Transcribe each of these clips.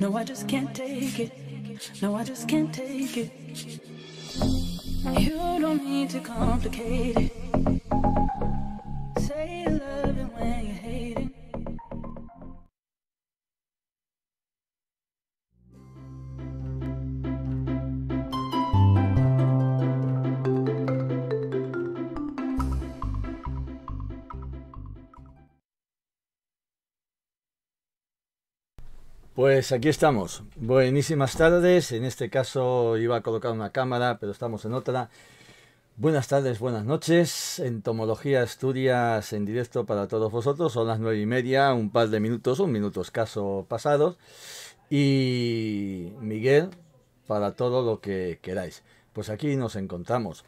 No, I just can't take it. No, I just can't take it. You don't need to complicate it. Say Pues aquí estamos. Buenísimas tardes. En este caso iba a colocar una cámara, pero estamos en otra. Buenas tardes, buenas noches. Entomología Asturias en directo para todos vosotros. Son las nueve y media, un par de minutos, un minuto escaso pasados. Y Miguel, para todo lo que queráis. Pues aquí nos encontramos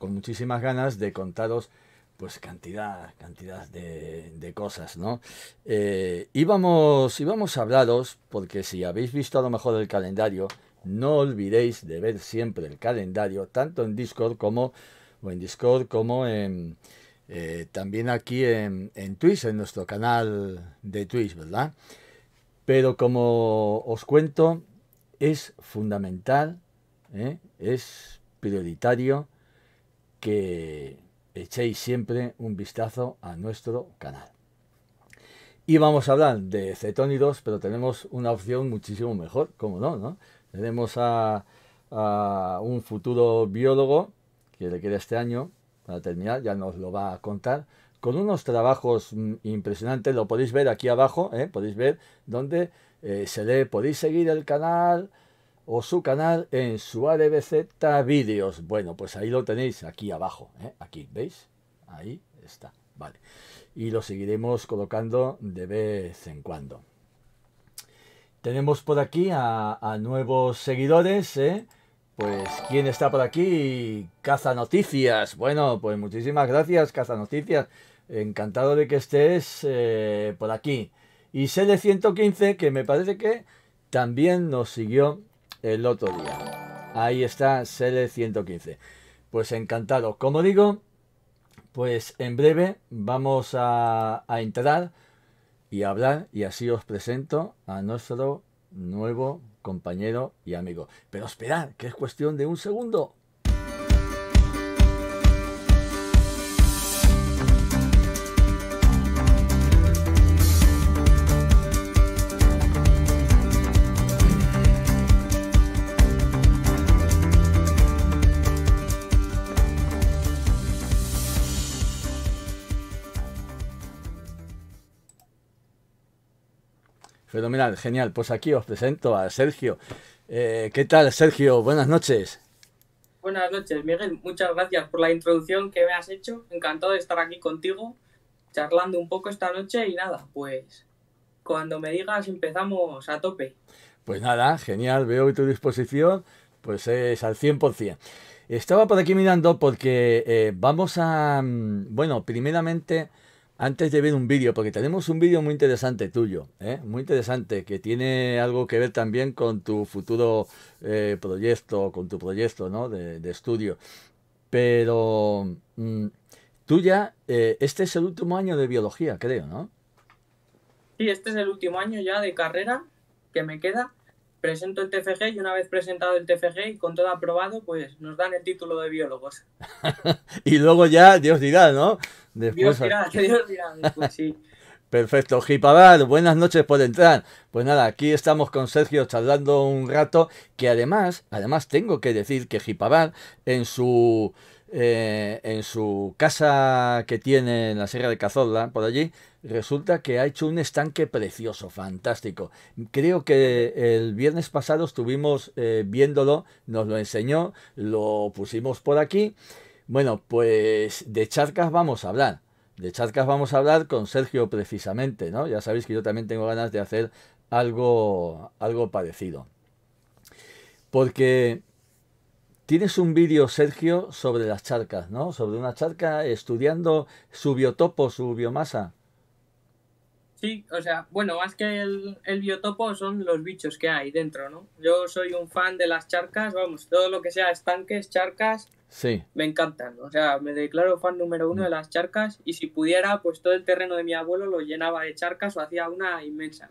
con muchísimas ganas de contaros pues cantidad, cantidad de, cosas, ¿no? Eh, íbamos, a hablaros, porque si habéis visto a lo mejor el calendario, no olvidéis de ver siempre el calendario, tanto en Discord como, en Discord como en, eh, también aquí en, en Twitch, en nuestro canal de Twitch, ¿verdad? Pero como os cuento, es fundamental, ¿eh? es prioritario que echéis siempre un vistazo a nuestro canal. Y vamos a hablar de cetónidos, pero tenemos una opción muchísimo mejor, como no, Tenemos a, un futuro biólogo que le queda este año, para terminar, ya nos lo va a contar, con unos trabajos mm, impresionantes, lo podéis ver aquí abajo, ¿eh? podéis ver donde eh, se lee, podéis seguir el canal, o su canal en su ADBZ Vídeos, Bueno, pues ahí lo tenéis, aquí abajo, ¿eh? aquí, ¿veis? Ahí está, vale. Y lo seguiremos colocando de vez en cuando. Tenemos por aquí a, nuevos seguidores, ¿eh? Pues, ¿quién está por aquí? Caza Noticias. Bueno, pues muchísimas gracias, Caza Noticias. Encantado de que estés eh, por aquí. Y Sele115, que me parece que también nos siguió el otro día. Ahí está, Sele 115 Pues encantado. Como digo, pues en breve vamos a, a entrar y hablar y así os presento a nuestro nuevo compañero y amigo. Pero esperad, que es cuestión de un segundo, Pero mirad, genial. Pues aquí os presento a Sergio. Eh, ¿Qué tal, Sergio? Buenas noches. Buenas noches, Miguel. Muchas gracias por la introducción que me has hecho. Encantado de estar aquí contigo, charlando un poco esta noche y nada, pues cuando me digas empezamos a tope. Pues nada, genial, veo tu disposición, pues es al 100%. Estaba por aquí mirando porque eh, vamos a, mm, bueno, primeramente antes de ver un vídeo, porque tenemos un vídeo muy interesante tuyo, ¿eh? muy interesante, que tiene algo que ver también con tu futuro eh, proyecto, con tu proyecto ¿no? de, estudio. Pero mm, tú ya, eh, este es el último año de biología, creo, ¿no? Sí, este es el último año ya de carrera que me queda presento el TFG y una vez presentado el TFG y con todo aprobado, pues nos dan el título de biólogos. y luego ya, Dios dirá, ¿no? Después... Dios dirá, Dios dirá, Perfecto, Gipabad, buenas noches por entrar. Pues nada, aquí estamos con Sergio charlando un rato, que además, además tengo que decir que Gipabad en su eh, en su casa que tiene en la Sierra de Cazorla, por allí, resulta que ha hecho un estanque precioso, fantástico. Creo que el viernes pasado estuvimos eh, viéndolo, nos lo enseñó, lo pusimos por aquí. Bueno, pues de charcas vamos a hablar. De charcas vamos a hablar con Sergio precisamente, ¿no? Ya sabéis que yo también tengo ganas de hacer algo, algo parecido. Porque Tienes un vídeo, Sergio, sobre las charcas, ¿no? Sobre una charca estudiando su biotopo, su biomasa. Sí, o sea, bueno, más que el, biotopo son los bichos que hay dentro, ¿no? Yo soy un fan de las charcas, vamos, todo lo que sea estanques, charcas, sí. me encantan. O sea, me declaro fan número uno de las charcas y si pudiera, pues todo el terreno de mi abuelo lo llenaba de charcas o hacía una inmensa,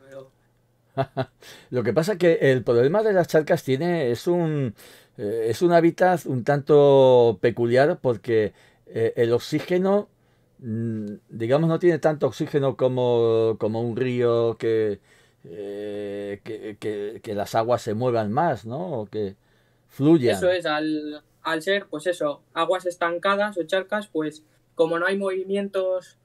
lo que pasa que el problema de las charcas tiene, es un, eh, es un hábitat un tanto peculiar porque eh, el oxígeno Mm, digamos, no tiene tanto oxígeno como, un río eh, que, que, que, las aguas se muevan más, ¿no? O que fluyan. Eso es, al, ser, pues eso, aguas estancadas o charcas, pues como no hay movimientos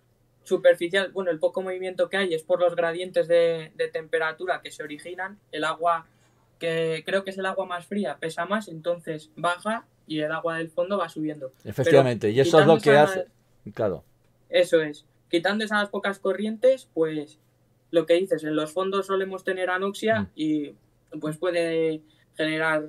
superficial, bueno, el poco movimiento que hay es por los gradientes de, de, temperatura que se originan. El agua, que creo que es el agua más fría, pesa más, entonces baja y el agua del fondo va subiendo. Efectivamente, y eso es lo que hace. Claro. Eso es. Quitando esas pocas corrientes, pues lo que dices, en los fondos solemos tener anoxia mm. y pues puede generar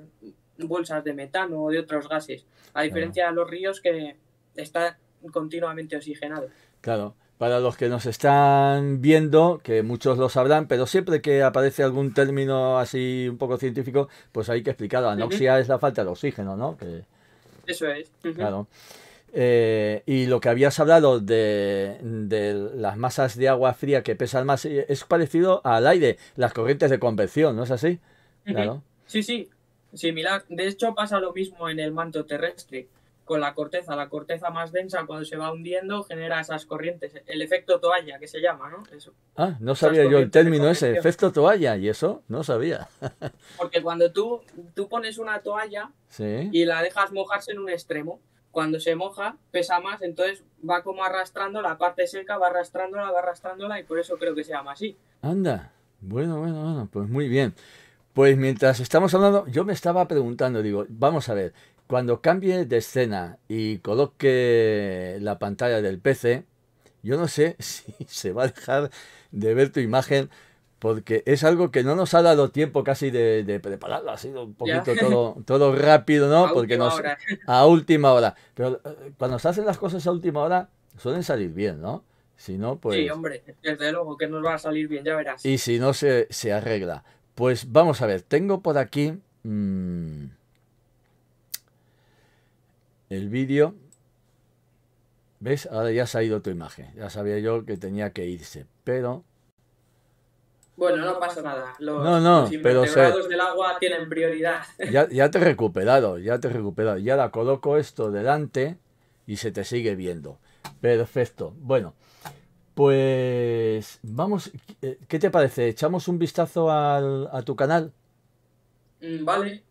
bolsas de metano o de otros gases, a diferencia de los ríos que están continuamente oxigenados. Claro, para los que nos están viendo, que muchos lo sabrán, pero siempre que aparece algún término así un poco científico, pues hay que explicarlo. Anoxia es la falta de oxígeno, ¿no? Eso es. Claro. Eh, y lo que habías hablado de, las masas de agua fría que pesan más eh, es parecido al aire, las corrientes de convección, ¿no es así? Claro. Sí, sí, similar. De hecho pasa lo mismo en el manto terrestre, con la corteza. La corteza más densa cuando se va hundiendo genera esas corrientes, el efecto toalla que se llama, ¿no? Ah, no sabía yo el término ese, efecto toalla, y eso no sabía. Porque cuando tú, tú pones una toalla y la dejas mojarse en un extremo, cuando se moja pesa más, entonces va como arrastrando la parte seca, va arrastrándola, va arrastrándola y por eso creo que se llama así. Anda, bueno, bueno, bueno, pues muy bien. Pues mientras estamos hablando, yo me estaba preguntando, digo, vamos a ver, cuando cambie de escena y coloque la pantalla del PC, yo no sé si se va a dejar de ver tu imagen porque es algo que no nos ha dado tiempo casi de, prepararlo, ha sido un poquito todo, rápido, ¿no? porque nos, a última hora. Pero eh, cuando se hacen las cosas a última hora, suelen salir bien, ¿no? Si no, pues... Sí, hombre, desde luego que nos va a salir bien, ya verás. Y si no, se, arregla. Pues vamos a ver, tengo por aquí mm, el vídeo. ¿Ves? Ahora ya se ha ido tu imagen. Ya sabía yo que tenía que irse, pero bueno, no pasa nada. Los, no, pero del agua tienen prioridad. Ya, te he recuperado, ya te he recuperado. Ya la coloco esto delante y se te sigue viendo. Perfecto. Bueno, pues vamos. Eh, ¿Qué te parece? ¿Echamos un vistazo al, a tu canal? Mm, vale.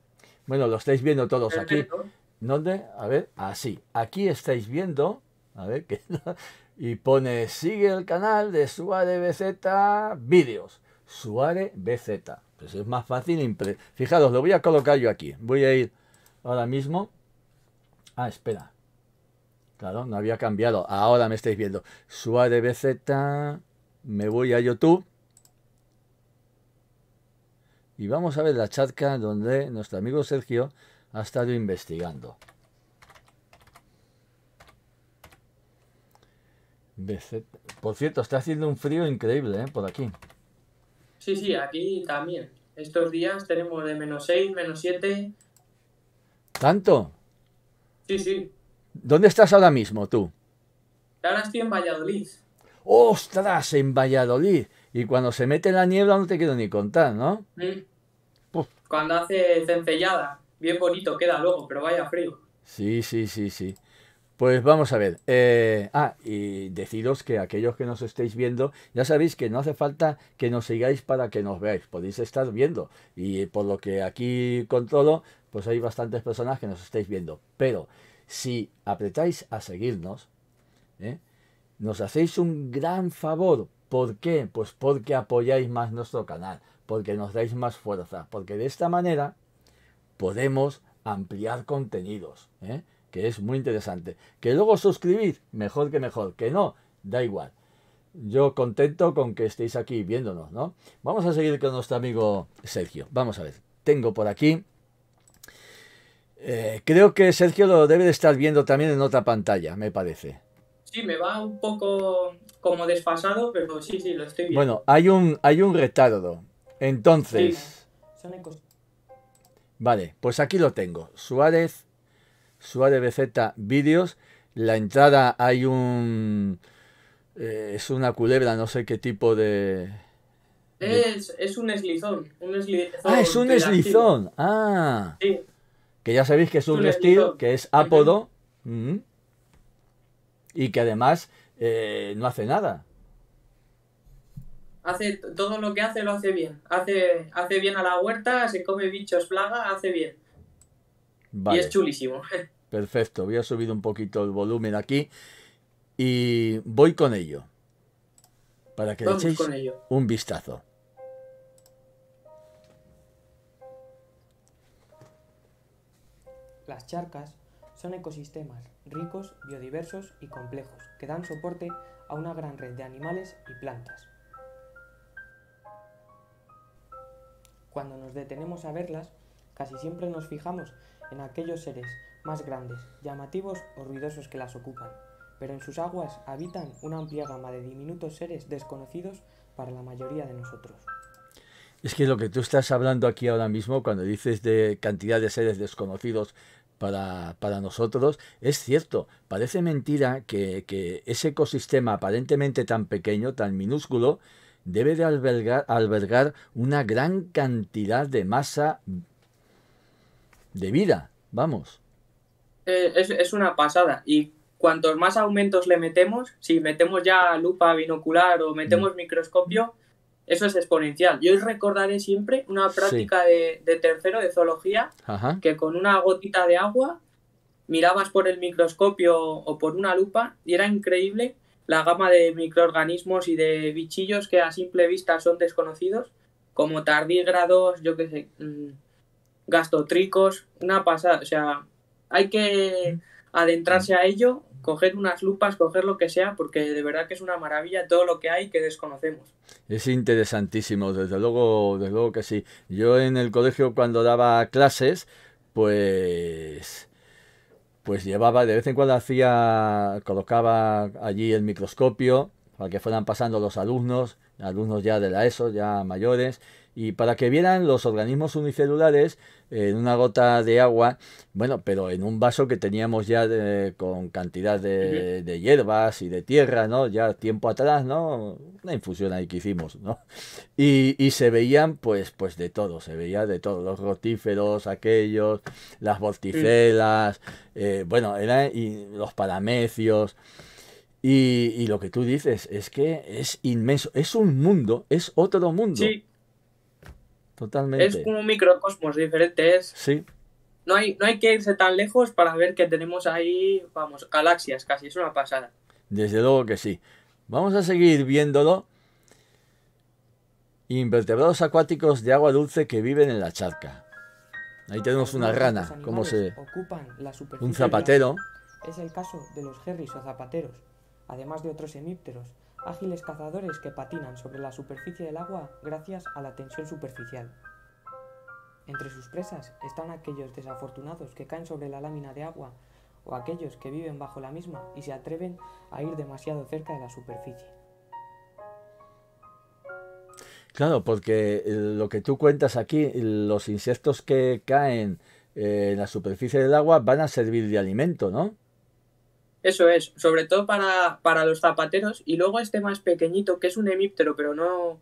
Bueno, lo estáis viendo todos aquí. ¿Dónde? A ver, así. Aquí estáis viendo. A ver, qué. y pone sigue el canal de su BZ Vídeos. Suare BZ. Pues es más fácil. Fijaros, lo voy a colocar yo aquí. Voy a ir ahora mismo. Ah, espera. Claro, no había cambiado. Ahora me estáis viendo. Suare BZ. Me voy a YouTube. Y vamos a ver la charca donde nuestro amigo Sergio ha estado investigando. Por cierto, está haciendo un frío increíble ¿eh? por aquí. Sí, sí, aquí también. Estos días tenemos de menos 6, menos 7. ¿Tanto? Sí, sí. ¿Dónde estás ahora mismo tú? Ahora estoy en Valladolid. ¡Ostras! En Valladolid. Y cuando se mete la niebla no te quiero ni contar, ¿no? Mm. Cuando hace cencellada, Bien bonito queda luego, pero vaya frío. Sí, sí, sí, sí. Pues vamos a ver. Eh, ah, y deciros que aquellos que nos estéis viendo, ya sabéis que no hace falta que nos sigáis para que nos veáis. Podéis estar viendo. Y por lo que aquí controlo, pues hay bastantes personas que nos estáis viendo. Pero si apretáis a seguirnos, ¿eh? nos hacéis un gran favor. ¿Por qué? Pues porque apoyáis más nuestro canal, porque nos dais más fuerza, porque de esta manera podemos ampliar contenidos. ¿eh? que es muy interesante. Que luego suscribir, mejor que mejor. Que no, da igual. Yo contento con que estéis aquí viéndonos, ¿no? Vamos a seguir con nuestro amigo Sergio. Vamos a ver, tengo por aquí. Eh, creo que Sergio lo debe de estar viendo también en otra pantalla, me parece. Sí, me va un poco como desfasado, pero sí, sí, lo estoy viendo. Bueno, hay un, hay un retardo. Entonces. Vale, pues aquí lo tengo. Suárez Suárez BZ Videos. La entrada hay un... Eh, es una culebra, no sé qué tipo de... Es, un eslizón, un eslizón. Ah, es un eslizón. Ah. Que ya sabéis que es un, vestido que es apodo mm. Y que además eh, no hace nada. Hace todo lo que hace lo hace bien. Hace, hace bien a la huerta, se come bichos, plaga, hace bien. Y es chulísimo. Perfecto, voy a subir un poquito el volumen aquí y voy con ello. Para que echéis un vistazo. Las charcas son ecosistemas ricos, biodiversos y complejos que dan soporte a una gran red de animales y plantas. Cuando nos detenemos a verlas, casi siempre nos fijamos en aquellos seres más grandes, llamativos o ruidosos que las ocupan, pero en sus aguas habitan una amplia gama de diminutos seres desconocidos para la mayoría de nosotros. Es que lo que tú estás hablando aquí ahora mismo, cuando dices de cantidad de seres desconocidos para, para nosotros, es cierto. Parece mentira que, ese ecosistema aparentemente tan pequeño, tan minúsculo, debe de albergar, albergar una gran cantidad de masa de vida, vamos. Eh, es, una pasada. Y cuantos más aumentos le metemos, si metemos ya lupa binocular o metemos mm. microscopio, eso es exponencial. Yo recordaré siempre una práctica de, tercero de zoología, que con una gotita de agua mirabas por el microscopio o por una lupa y era increíble la gama de microorganismos y de bichillos que a simple vista son desconocidos, como tardígrados, yo qué sé, mm, gastotricos, una pasada, o sea, hay que adentrarse a ello, coger unas lupas, coger lo que sea, porque de verdad que es una maravilla todo lo que hay que desconocemos. Es interesantísimo, desde luego, desde luego que sí. Yo en el colegio cuando daba clases, pues pues llevaba de vez en cuando hacía colocaba allí el microscopio para que fueran pasando los alumnos alumnos ya de la ESO ya mayores y para que vieran los organismos unicelulares en una gota de agua, bueno, pero en un vaso que teníamos ya con cantidad de, hierbas y de tierra, ¿no? Ya tiempo atrás, ¿no? Una infusión ahí que hicimos, ¿no? Y, y se veían, pues, pues de todo, se veía de todo, los rotíferos, aquellos, las vorticelas, eh, bueno, eran y los paramecios. Y, y, lo que tú dices es que es inmenso, es un mundo, es otro mundo. Sí. Es como un microcosmos diferente. Sí. No hay, no hay que irse tan lejos para ver que tenemos ahí, vamos, galaxias casi. Es una pasada. Desde luego que sí. Vamos a seguir viéndolo. Invertebrados acuáticos de agua dulce que viven en la charca. Ahí tenemos una rana, como se... un zapatero. Es el caso de los gerris o zapateros, además de otros hemípteros, ágiles cazadores que patinan sobre la superficie del agua gracias a la tensión superficial. Entre sus presas están aquellos desafortunados que caen sobre la lámina de agua o aquellos que viven bajo la misma y se atreven a ir demasiado cerca de la superficie. Claro, porque eh, lo que tú cuentas aquí, los insectos que caen eh, en la superficie del agua van a servir de alimento, ¿no? Eso es, sobre todo para, para los zapateros y luego este más pequeñito que es un hemíptero, pero no,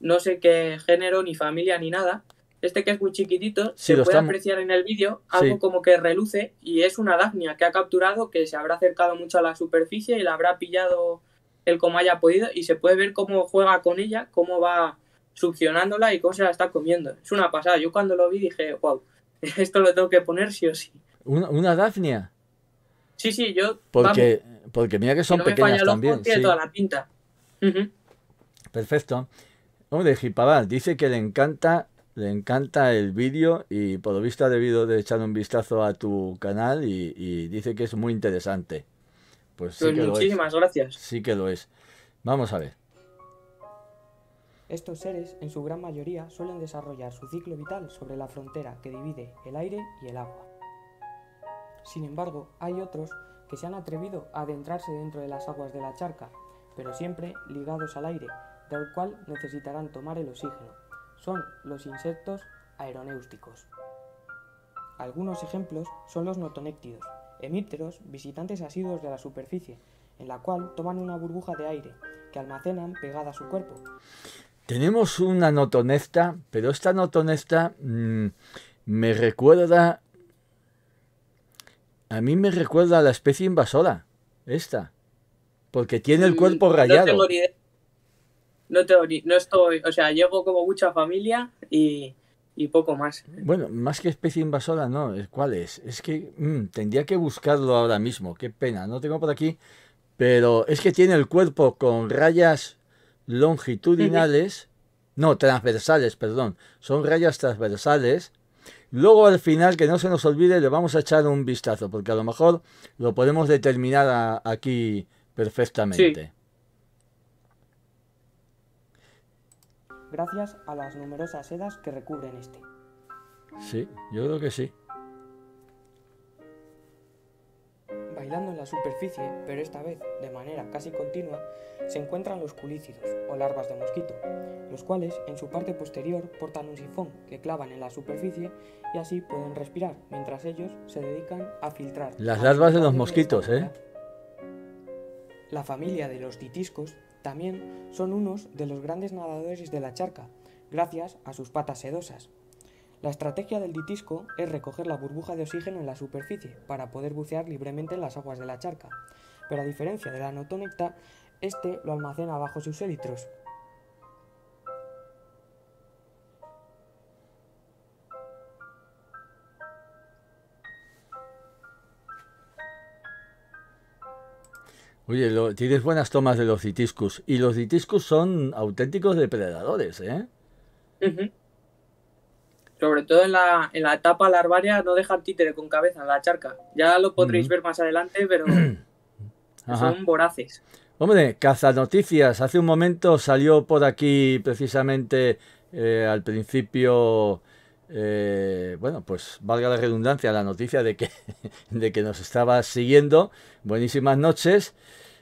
no sé qué género, ni familia, ni nada. Este que es muy chiquitito, se puede apreciar en el vídeo, algo como que reluce y es una Daphnia que ha capturado que se habrá acercado mucho a la superficie y la habrá pillado el como haya podido y se puede ver cómo juega con ella, cómo va succionándola y cómo se la está comiendo. Es una pasada. Yo cuando lo vi dije, wow, esto lo tengo que poner sí o sí. ¿Una, una Sí, sí, yo. Porque, porque mira que son pequeñas también. Tiene toda la pinta. Perfecto. Hombre, Jipabal dice que le encanta, le encanta el vídeo y por lo visto ha debido de echar un vistazo a tu canal y, dice que es muy interesante. Pues, sí pues muchísimas gracias. Sí que lo es. Vamos a ver. Estos seres, en su gran mayoría, suelen desarrollar su ciclo vital sobre la frontera que divide el aire y el agua. Sin embargo, hay otros que se han atrevido a adentrarse dentro de las aguas de la charca, pero siempre ligados al aire, del cual necesitarán tomar el oxígeno. Son los insectos aeronéuticos. Algunos ejemplos son los notonéctidos, hemípteros visitantes asiduos de la superficie, en la cual toman una burbuja de aire que almacenan pegada a su cuerpo. Tenemos una notonesta, pero esta notonesta mm, me recuerda a mí me recuerda a la especie invasora, esta. Porque tiene el mm, cuerpo rayado. No, tengo ni idea. no, estoy. O sea, llevo como mucha familia y, poco más. Bueno, más que especie invasora, no. Eh, ¿Cuál es? Es que mm, tendría que buscarlo ahora mismo. Qué pena, no tengo por aquí. Pero es que tiene el cuerpo con rayas longitudinales. no, transversales, perdón. Son rayas transversales Luego al final, que no se nos olvide, le vamos a echar un vistazo, porque a lo mejor lo podemos determinar aquí perfectamente. Gracias a las numerosas sedas que recubren este. Sí, yo creo que sí. Bailando en la superficie, pero esta vez de manera casi continua, se encuentran los culícidos o larvas de mosquito, los cuales en su parte posterior portan un sifón que clavan en la superficie y así pueden respirar, mientras ellos se dedican a filtrar. Las larvas de los mosquitos, ¿eh? La familia de los titiscos también son unos de los grandes nadadores de la charca, gracias a sus patas sedosas, la estrategia del ditisco es recoger la burbuja de oxígeno en la superficie para poder bucear libremente en las aguas de la charca, pero a diferencia de la notonecta, este lo almacena bajo sus élitros. Oye, tienes buenas tomas de los ditiscus. Y los ditiscus son auténticos depredadores, ¿eh? sobre todo en la, en la etapa larvaria, no dejan títere con cabeza en la charca. Ya lo podréis ver más adelante, pero son voraces. Hombre, Cazanoticias, hace un momento salió por aquí precisamente eh, al principio, eh, bueno, pues valga la redundancia, la noticia de que, de que nos estaba siguiendo. Buenísimas noches.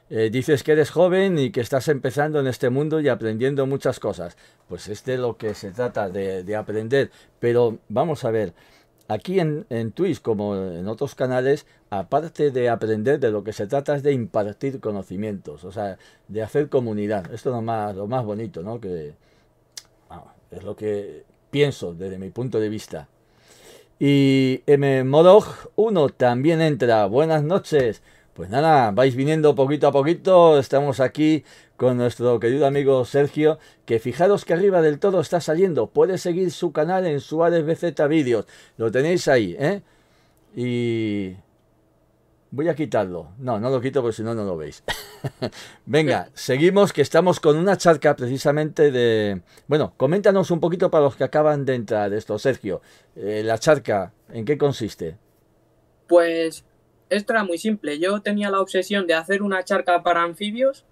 Eh, dices que eres joven y que estás empezando en este mundo y aprendiendo muchas cosas. Pues es de lo que se trata, de, aprender. Pero vamos a ver, aquí en, en Twitch, como en otros canales, aparte de aprender, de lo que se trata es de impartir conocimientos, o sea, de hacer comunidad. Esto es lo más, bonito, ¿no? Que es lo que pienso desde mi punto de vista. Y M. Morog 1 también entra. Buenas noches. Pues nada, vais viniendo poquito a poquito, estamos aquí con nuestro querido amigo Sergio, que fijaros que arriba del todo está saliendo, puede seguir su canal en Suárez BZ Videos, lo tenéis ahí, ¿eh? Y voy a quitarlo, no, no lo quito porque si no, no lo veis. Venga, seguimos que estamos con una charca precisamente de... Bueno, coméntanos un poquito para los que acaban de entrar esto, Sergio, eh, la charca, ¿en qué consiste? Pues esto era muy simple. Yo tenía la obsesión de hacer una charca para anfibios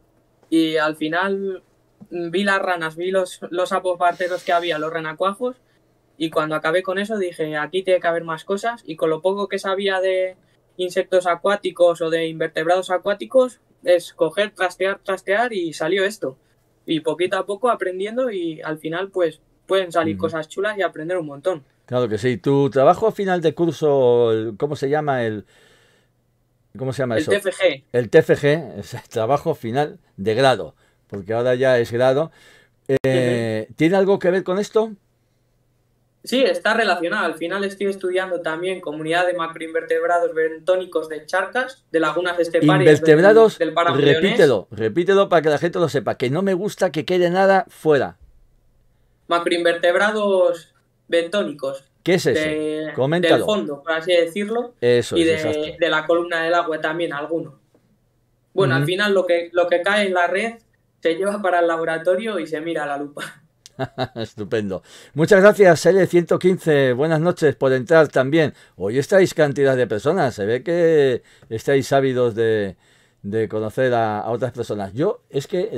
y al final mm, vi las ranas, vi los, los sapos que había, los renacuajos, y cuando acabé con eso dije, aquí tiene que haber más cosas, y con lo poco que sabía de insectos acuáticos o de invertebrados acuáticos, es coger, trastear, trastear, y salió esto. Y poquito a poco aprendiendo y al final pues pueden salir cosas chulas y aprender un montón. Claro que sí. ¿Tu trabajo final de curso, cómo se llama el, ¿Cómo se llama eso? El TFG. El TFG, es el trabajo final de grado, porque ahora ya es grado. Eh, ¿Tiene algo que ver con esto? Sí, está relacionado. Al final estoy estudiando también comunidad de macroinvertebrados bentónicos de charcas, de lagunas esteparias. Invertebrados, del, del repítelo, repítelo para que la gente lo sepa, que no me gusta que quede nada fuera. Macroinvertebrados bentónicos. ¿Qué es eso? De, Coméntalo. Del fondo, por así decirlo. Eso y es, de, la columna del agua también, alguno. Bueno, al final lo que, lo que cae en la red se lleva para el laboratorio y se mira a la lupa. Estupendo. Muchas gracias, L115. Buenas noches por entrar también. Hoy estáis cantidad de personas. Se ve que estáis ávidos de, de conocer a, otras personas. Yo es que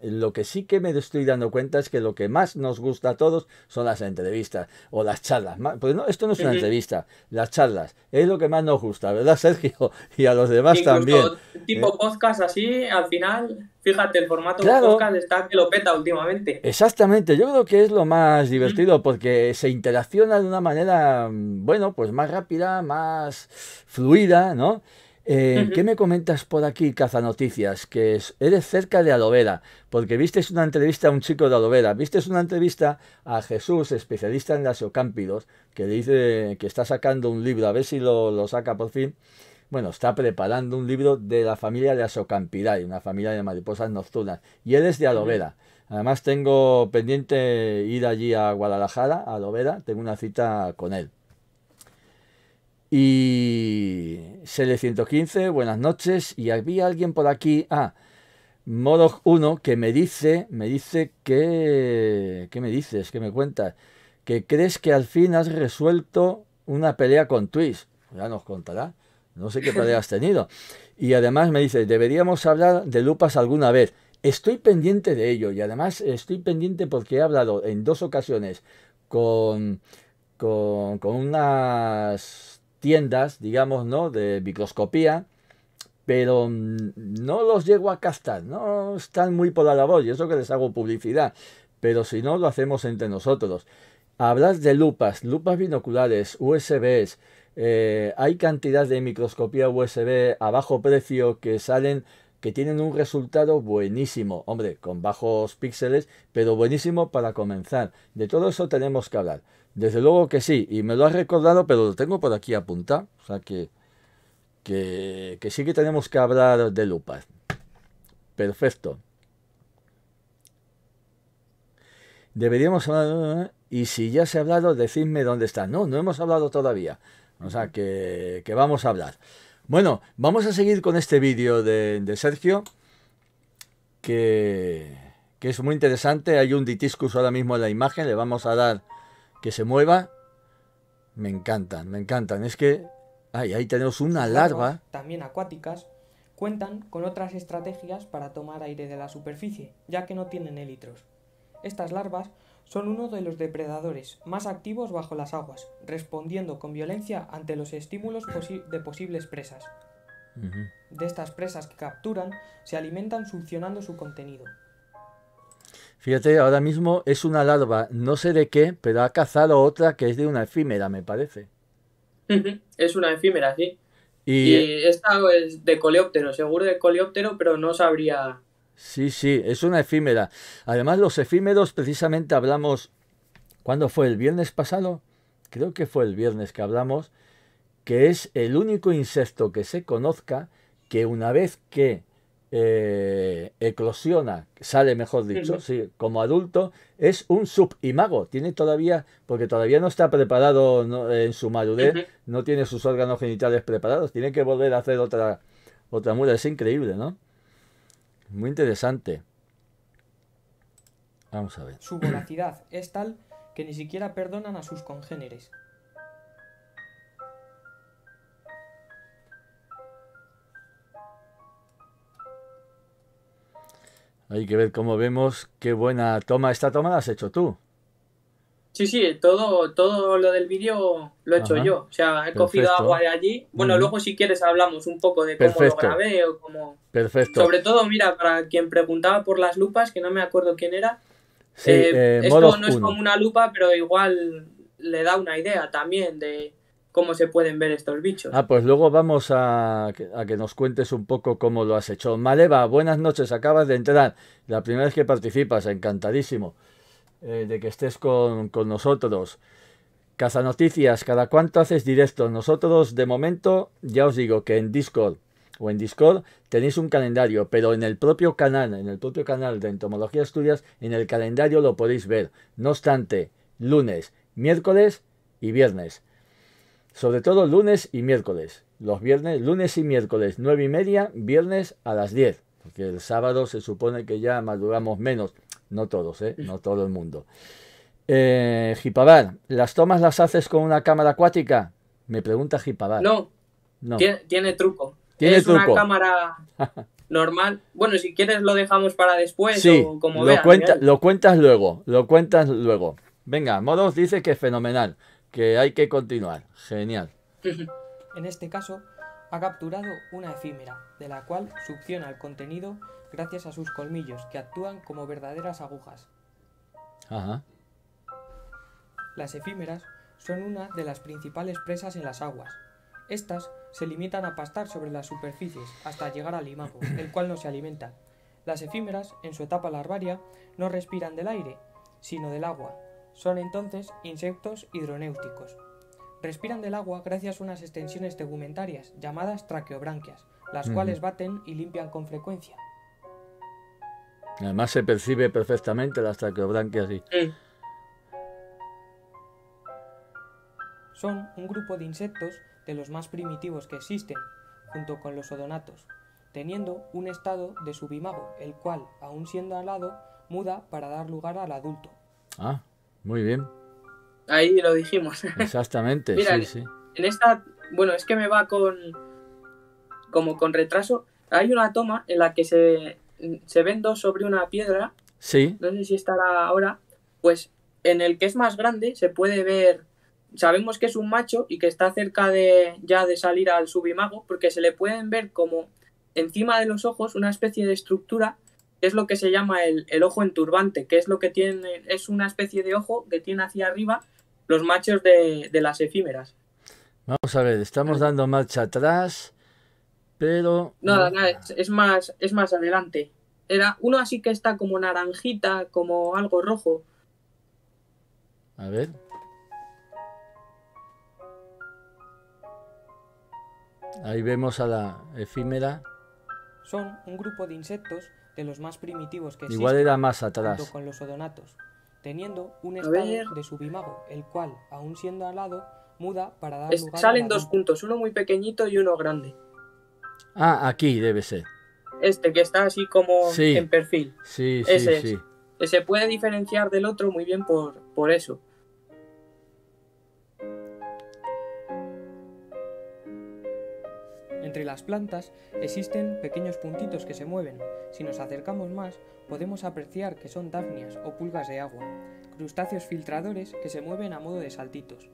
lo que sí que me estoy dando cuenta es que lo que más nos gusta a todos son las entrevistas o las charlas. pues no, esto no es una entrevista, las charlas. Es lo que más nos gusta, ¿verdad, Sergio? Y a los demás también. Tipo eh. podcast así, al final, fíjate, el formato de podcast está que lo peta últimamente. Exactamente, yo creo que es lo más divertido porque se interacciona de una manera, mm, bueno, pues más rápida, más fluida, ¿no? Eh, ¿Qué me comentas por aquí, Cazanoticias? Que eres cerca de Alovera, porque visteis una entrevista a un chico de Alovera, visteis una entrevista a Jesús, especialista en ocampidos, que dice que está sacando un libro, a ver si lo, saca por fin. Bueno, está preparando un libro de la familia de Laseocampidae, una familia de mariposas nocturnas, y él es de Alovera. Además tengo pendiente ir allí a Guadalajara, a Alovera, tengo una cita con él. Y sl 115 buenas noches. Y había alguien por aquí, ah, modoc 1, que me dice, me dice que, ¿qué me dices? ¿Qué me cuentas? Que crees que al fin has resuelto una pelea con Twist. Ya nos contará. No sé qué pelea has tenido. Y además me dice, deberíamos hablar de lupas alguna vez. Estoy pendiente de ello y además estoy pendiente porque he hablado en dos ocasiones con, con, con unas tiendas, digamos, ¿no? De microscopía, pero mm, no los llego a castar, no están muy por la labor, y eso que les hago publicidad, pero si no, lo hacemos entre nosotros. Hablas de lupas, lupas binoculares, USBs, eh, hay cantidad de microscopía USB a bajo precio que salen que tienen un resultado buenísimo, hombre, con bajos píxeles, pero buenísimo para comenzar. De todo eso tenemos que hablar. Desde luego que sí, y me lo has recordado, pero lo tengo por aquí apuntado. O sea que, que, sí que tenemos que hablar de lupas. Perfecto. Deberíamos hablar. Y si ya se ha hablado, decidme dónde está. No, no hemos hablado todavía. O sea que, vamos a hablar. Bueno, vamos a seguir con este vídeo de, Sergio, que, que es muy interesante. Hay un ditiscus ahora mismo en la imagen, le vamos a dar que se mueva, me encantan, me encantan. Es que ay, ahí tenemos una larva. También acuáticas cuentan con otras estrategias para tomar aire de la superficie, ya que no tienen élitros. Estas larvas son uno de los depredadores más activos bajo las aguas, respondiendo con violencia ante los estímulos de posibles presas. De estas presas que capturan, se alimentan succionando su contenido, Fíjate, ahora mismo es una larva, no sé de qué, pero ha cazado otra que es de una efímera, me parece. Es una efímera, sí. Y, esta es de coleóptero, seguro de coleóptero, pero no sabría. Sí, sí, es una efímera. Además, los efímeros, precisamente hablamos. ¿Cuándo fue? ¿El viernes pasado? Creo que fue el viernes que hablamos. Que es el único insecto que se conozca que una vez que eh, eclosiona, sale mejor dicho, sí. como adulto, es un subimago. Tiene todavía, porque todavía no está preparado en su madurez, no tiene sus órganos genitales preparados, tiene que volver a hacer otra, otra muda. Es increíble, ¿no? Muy interesante. Vamos a ver. Su voracidad es tal que ni siquiera perdonan a sus congéneres. Hay que ver cómo vemos qué buena toma. Esta toma la has hecho tú. Sí, sí, todo, todo lo del vídeo lo he hecho yo. O sea, he cogido agua de allí. Bueno, luego si quieres hablamos un poco de cómo lo grabé o cómo... Perfecto. Sobre todo, mira, para quien preguntaba por las lupas, que no me acuerdo quién era. Eh, eh, esto no es como una lupa, pero igual le da una idea también de cómo se pueden ver estos bichos. Ah, pues luego vamos a, que nos cuentes un poco cómo lo has hecho. Maleva, buenas noches, acabas de entrar. La primera vez que participas, encantadísimo eh, de que estés con, nosotros. Cazanoticias, Noticias, ¿cada cuánto haces directo? Nosotros, de momento, ya os digo que en Discord o en Discord tenéis un calendario, pero en el propio canal, en el propio canal de Entomología Estudias, en el calendario lo podéis ver. No obstante, lunes, miércoles y viernes sobre todo lunes y miércoles. Los viernes, lunes y miércoles, 9 y media, viernes a las 10, porque el sábado se supone que ya maduramos menos, no todos, ¿eh? no todo el mundo. Eh, ¿las tomas las haces con una cámara acuática? Me pregunta Jipabar. No, no. Tiene, truco. Tiene es una cámara normal. Bueno, si quieres lo dejamos para después sí, como lo, lo cuentas luego, lo cuentas luego. Venga, modos dice que es fenomenal que hay que continuar. Genial. En este caso, ha capturado una efímera, de la cual succiona el contenido gracias a sus colmillos, que actúan como verdaderas agujas. Las efímeras son una de las principales presas en las aguas. Estas se limitan a pastar sobre las superficies hasta llegar al imago, el cual no se alimenta. Las efímeras, en su etapa larvaria, no respiran del aire, sino del agua, son entonces insectos hidronéuticos. Respiran del agua gracias a unas extensiones tegumentarias llamadas traqueobranquias, las cuales baten y limpian con frecuencia. Además se percibe perfectamente las traqueobranquias Sí. Son un grupo de insectos de los más primitivos que existen, junto con los odonatos, teniendo un estado de subimago, el cual, aun siendo alado, muda para dar lugar al adulto. Ah. Muy bien. Ahí lo dijimos. Exactamente, sí, sí. En esta, bueno, es que me va con como con retraso. Hay una toma en la que se, se ven dos sobre una piedra. Sí. No sé si estará ahora. Pues en el que es más grande se puede ver. Sabemos que es un macho y que está cerca de ya de salir al subimago, porque se le pueden ver como encima de los ojos una especie de estructura es lo que se llama el, el ojo enturbante, que es lo que tiene, es una especie de ojo que tiene hacia arriba los machos de, las efímeras. Vamos a ver, estamos dando marcha atrás, pero. Nada, es, más, es más adelante. Era uno así que está como naranjita, como algo rojo. A ver. Ahí vemos a la efímera. Son un grupo de insectos de los más primitivos que Igual existen, era más atrás. con los odonatos, teniendo un estado de subimago, el cual, aún siendo alado, muda para dar Salen dos puntos, uno muy pequeñito y uno grande. Ah, aquí debe ser. Este que está así como en perfil. Sí, Ese sí. Es. Se puede diferenciar del otro muy bien por, por eso. las plantas existen pequeños puntitos que se mueven. Si nos acercamos más, podemos apreciar que son dafnias o pulgas de agua, crustáceos filtradores que se mueven a modo de saltitos.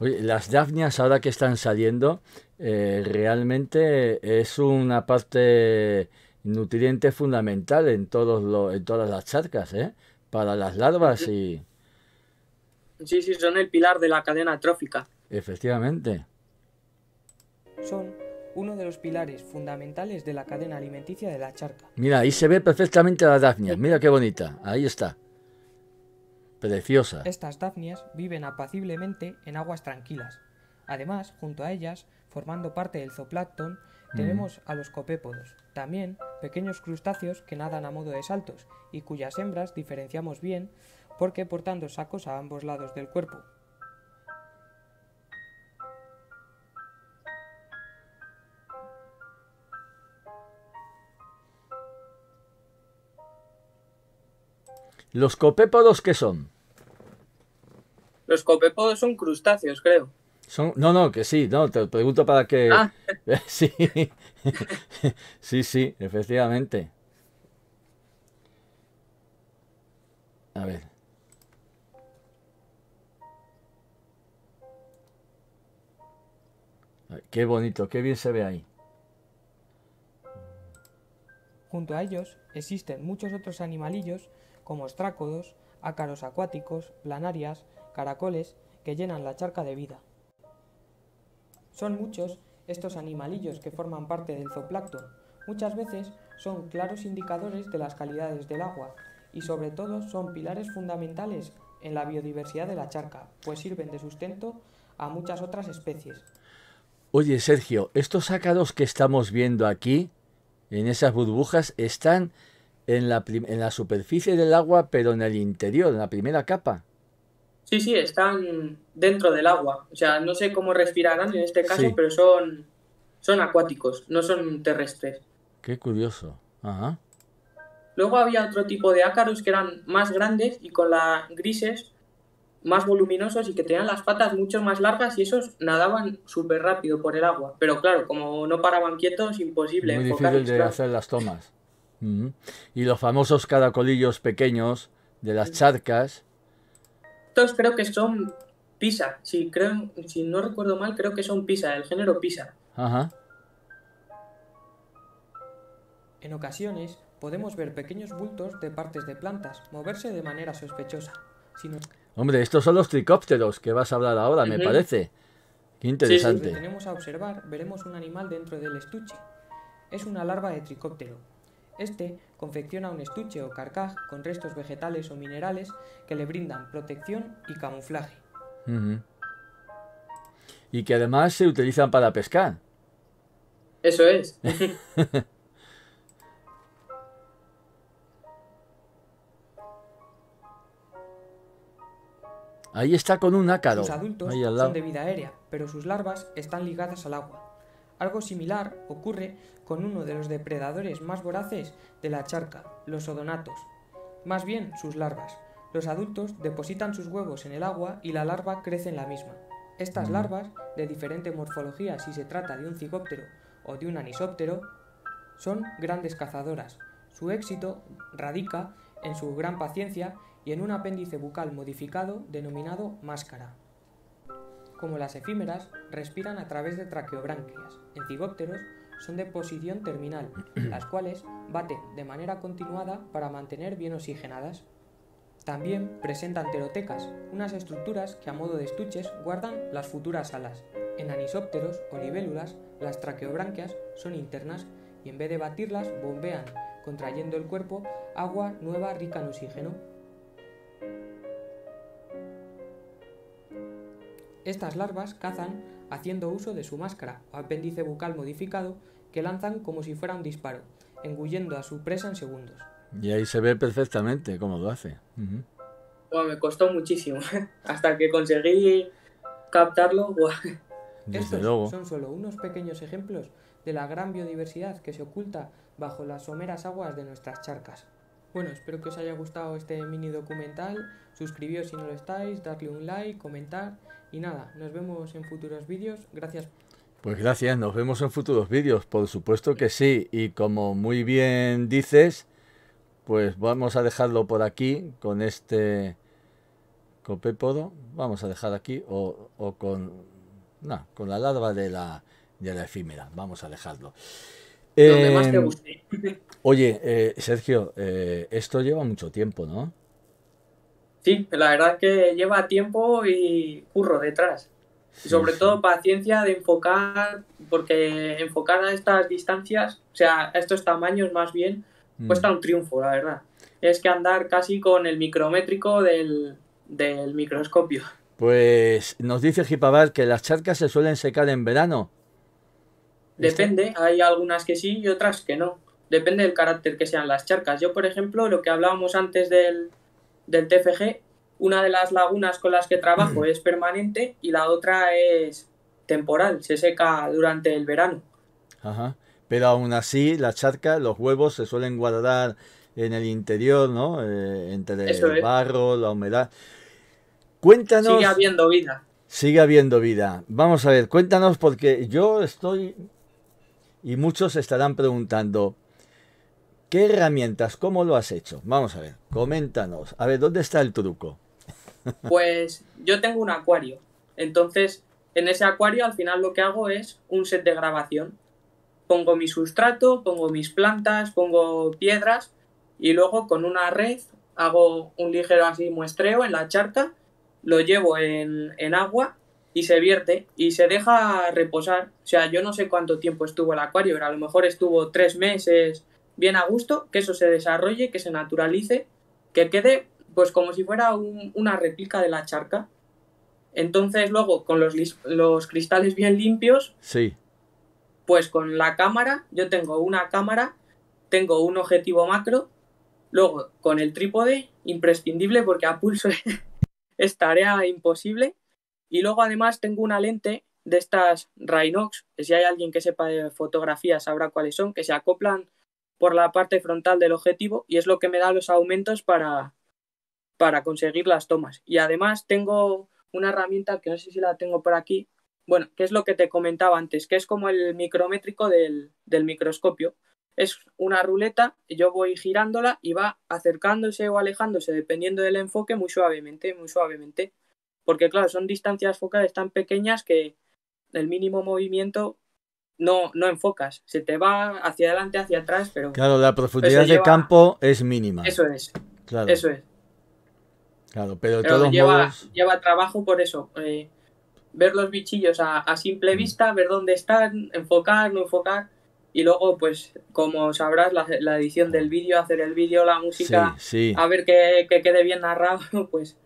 las dafnias ahora que están saliendo, eh, realmente es una parte nutriente fundamental en, todos los, en todas las charcas, ¿eh? para las larvas y... Sí, sí, son el pilar de la cadena trófica. Efectivamente. Son uno de los pilares fundamentales de la cadena alimenticia de la charca. Mira, ahí se ve perfectamente la dafnias, mira qué bonita, ahí está. Preciosa. Estas dafnias viven apaciblemente en aguas tranquilas. Además, junto a ellas, formando parte del zooplancton, mm. tenemos a los copépodos, también pequeños crustáceos que nadan a modo de saltos y cuyas hembras diferenciamos bien porque portando sacos a ambos lados del cuerpo, ¿Los copépodos qué son? Los copépodos son crustáceos, creo. Son, no, no, que sí, no, te lo pregunto para que... Ah. Sí. sí, sí, efectivamente. A ver. Qué bonito, qué bien se ve ahí. Junto a ellos existen muchos otros animalillos como estrácodos, ácaros acuáticos, planarias, caracoles, que llenan la charca de vida. Son muchos estos animalillos que forman parte del zooplancton. Muchas veces son claros indicadores de las calidades del agua y sobre todo son pilares fundamentales en la biodiversidad de la charca, pues sirven de sustento a muchas otras especies. Oye Sergio, estos ácaros que estamos viendo aquí, en esas burbujas, están en la, en la superficie del agua, pero en el interior, en la primera capa. Sí, sí, están dentro del agua. O sea, no sé cómo respirarán en este caso, pero son, son acuáticos, no son terrestres. Qué curioso. Luego había otro tipo de ácaros que eran más grandes y con las grises más voluminosos y que tenían las patas mucho más largas y esos nadaban súper rápido por el agua. Pero claro, como no paraban quietos, imposible. Muy difícil de hacer las tomas. Y los famosos caracolillos pequeños de las charcas. Estos creo que son pisa. Si, creo, si no recuerdo mal, creo que son pisa, del género pisa. Ajá. En ocasiones podemos ver pequeños bultos de partes de plantas moverse de manera sospechosa. Hombre, estos son los tricópteros que vas a hablar ahora, me parece. Qué interesante. Sí, tenemos a observar, veremos un animal dentro del estuche. Es una larva de tricóptero, este confecciona un estuche o carcaj con restos vegetales o minerales que le brindan protección y camuflaje. Y que además se utilizan para pescar. Eso es. Ahí está con un ácaro. Los adultos son de vida aérea, pero sus larvas están ligadas al agua. Algo similar ocurre con uno de los depredadores más voraces de la charca, los odonatos, más bien sus larvas. Los adultos depositan sus huevos en el agua y la larva crece en la misma. Estas mm. larvas, de diferente morfología si se trata de un cigóptero o de un anisóptero, son grandes cazadoras. Su éxito radica en su gran paciencia y en un apéndice bucal modificado denominado máscara. Como las efímeras, respiran a través de traqueobranquias. En cigópteros, son de posición terminal, las cuales baten de manera continuada para mantener bien oxigenadas. También presentan terotecas, unas estructuras que a modo de estuches guardan las futuras alas. En anisópteros o libélulas, las traqueobranquias son internas y en vez de batirlas bombean, contrayendo el cuerpo, agua nueva rica en oxígeno. Estas larvas cazan haciendo uso de su máscara o apéndice bucal modificado que lanzan como si fuera un disparo, engullendo a su presa en segundos. Y ahí se ve perfectamente cómo lo hace. me costó muchísimo. Hasta que conseguí captarlo. Estos son solo unos pequeños ejemplos de la gran biodiversidad que se oculta bajo las someras aguas de nuestras charcas. Bueno, espero que os haya gustado este mini documental. Suscribíos si no lo estáis, darle un like, comentar y nada, nos vemos en futuros vídeos. Gracias. Pues gracias, nos vemos en futuros vídeos, por supuesto que sí. Y como muy bien dices, pues vamos a dejarlo por aquí con este copépodo. Vamos a dejar aquí o, con, con la larva de la, de la efímera. Vamos a dejarlo. Em, oye, eh, Sergio, eh, esto lleva mucho tiempo, ¿no? Sí, la verdad que lleva tiempo y curro detrás. Y sobre todo paciencia de enfocar, porque enfocar a estas distancias, o sea, a estos tamaños más bien, mm. cuesta un triunfo, la verdad. Es que andar casi con el micrométrico del, microscopio. Pues nos dice Gipabar que las charcas se suelen secar en verano. Depende, hay algunas que sí y otras que no. Depende del carácter que sean las charcas. Yo, por ejemplo, lo que hablábamos antes del, del TFG, una de las lagunas con las que trabajo mm. es permanente y la otra es temporal, se seca durante el verano. Ajá. Pero aún así, la charca, los huevos se suelen guardar en el interior, ¿no? Eh, entre el barro, la humedad. Cuéntanos. Sigue habiendo vida. Sigue habiendo vida. Vamos a ver, cuéntanos porque yo estoy y muchos estarán preguntando ¿qué herramientas? ¿Cómo lo has hecho? Vamos a ver, coméntanos. A ver, ¿dónde está el truco? Pues yo tengo un acuario. Entonces, en ese acuario al final lo que hago es un set de grabación. Pongo mi sustrato, pongo mis plantas, pongo piedras y luego con una red hago un ligero así muestreo en la charca, lo llevo en, en agua y se vierte y se deja reposar. O sea, yo no sé cuánto tiempo estuvo el acuario, pero a lo mejor estuvo tres meses bien a gusto, que eso se desarrolle, que se naturalice, que quede pues como si fuera una réplica de la charca. Entonces luego con los, cristales bien limpios, sí. pues con la cámara, yo tengo una cámara, tengo un objetivo macro, luego con el trípode, imprescindible porque a pulso es tarea imposible, y luego además tengo una lente de estas Rhinox, que si hay alguien que sepa de fotografía sabrá cuáles son, que se acoplan por la parte frontal del objetivo y es lo que me da los aumentos para, para conseguir las tomas. Y además tengo una herramienta que no sé si la tengo por aquí, bueno, que es lo que te comentaba antes, que es como el micrométrico del, microscopio. Es una ruleta, yo voy girándola y va acercándose o alejándose dependiendo del enfoque muy suavemente, muy suavemente. Porque claro, son distancias focales tan pequeñas que el mínimo movimiento no, no enfocas. Se te va hacia adelante, hacia atrás, pero... Claro, la profundidad de campo es mínima. Eso es. Claro. Eso es. Claro, pero, lleva, lleva trabajo por eso. Eh, ver los bichillos a, simple mm. vista, ver dónde están, enfocar, no enfocar. Y luego, pues, como sabrás, la, edición del vídeo, hacer el vídeo, la música, a ver que, quede bien narrado, pues.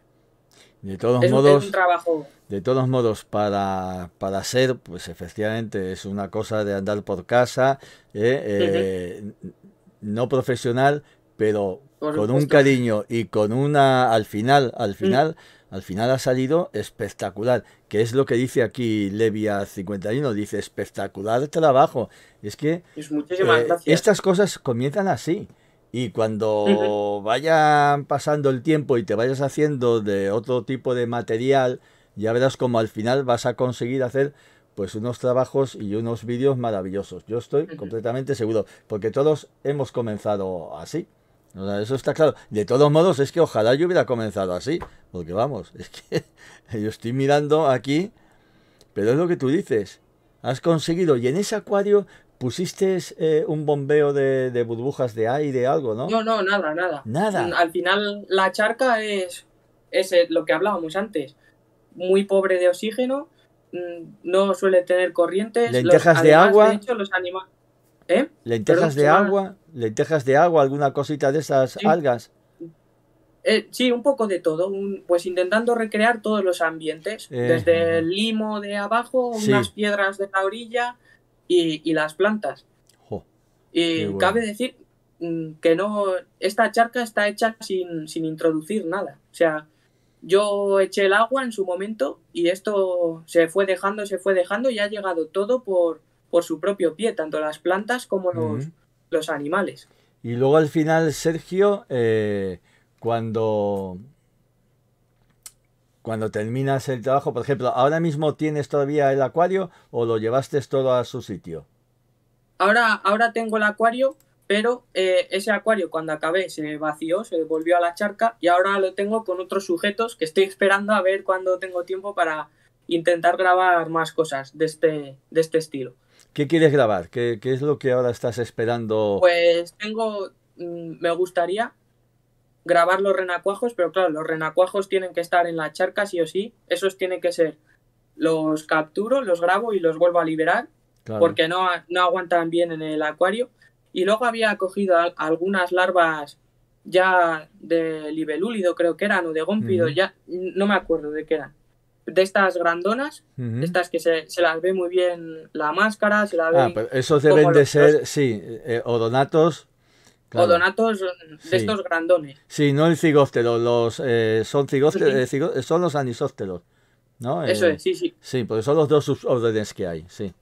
De todos modos, es un trabajo. De todos modos, para, para ser, pues efectivamente es una cosa de andar por casa, ¿eh? Eh, no profesional, pero con un cariño y con una al final, al mm. final, al final ha salido espectacular, que es lo que dice aquí Levia 51, dice espectacular trabajo. Es que eh, estas cosas comienzan así. Y cuando vayan pasando el tiempo y te vayas haciendo de otro tipo de material, ya verás como al final vas a conseguir hacer pues unos trabajos y unos vídeos maravillosos. Yo estoy completamente seguro, porque todos hemos comenzado así. Eso está claro. De todos modos, es que ojalá yo hubiera comenzado así. Porque vamos, es que yo estoy mirando aquí, pero es lo que tú dices. Has conseguido. Y en ese acuario pusiste eh, un bombeo de, de, burbujas de aire, algo, ¿no? No, no, nada, nada. Mm, al final, la charca es, es eh, lo que hablábamos antes. Muy pobre de oxígeno, mm, no suele tener corrientes. Lentejas de agua. los ¿Eh? ¿Lentejas de agua? ¿Lentejas de agua? ¿Alguna cosita de esas algas? Eh, sí, un poco de todo. pues intentando recrear todos los ambientes. Eh, desde el limo de abajo, unas piedras de la orilla y, las plantas. y cabe decir mm, que no. Esta charca está hecha sin, sin, introducir nada. O sea, yo eché el agua en su momento y esto se fue dejando, se fue dejando y ha llegado todo por por su propio pie, tanto las plantas como los, animales. Y luego al final, Sergio, eh, cuando, cuando terminas el trabajo, por ejemplo, ¿ahora mismo tienes todavía el acuario o lo llevaste todo a su sitio? Ahora, ahora tengo el acuario, pero eh, ese acuario cuando acabé se vació, se volvió a la charca y ahora lo tengo con otros sujetos que estoy esperando a ver cuando tengo tiempo para intentar grabar más cosas de este, de este estilo. ¿Qué quieres grabar? ¿Qué, es lo que ahora estás esperando? Pues tengo, mm, me gustaría grabar los renacuajos, pero claro, los renacuajos tienen que estar en la charca sí o sí. Esos tienen que ser, los capturo, los grabo y los vuelvo a liberar, porque no, no aguantan bien en el acuario. Y luego había cogido algunas larvas ya de libelúlido, creo que eran, o de gómpido, ya no me acuerdo de qué eran de estas grandonas, estas que se, las ve muy bien la máscara, se las ve... Ah, pero esos deben de ser, sí, eh, odonatos... Odonatos de estos grandones. Sí, no el cigóptero, los, eh, son, eh, son los anisópteros, ¿no? Eso es, sí, sí. Sí, porque son los dos subórdenes que hay, sí.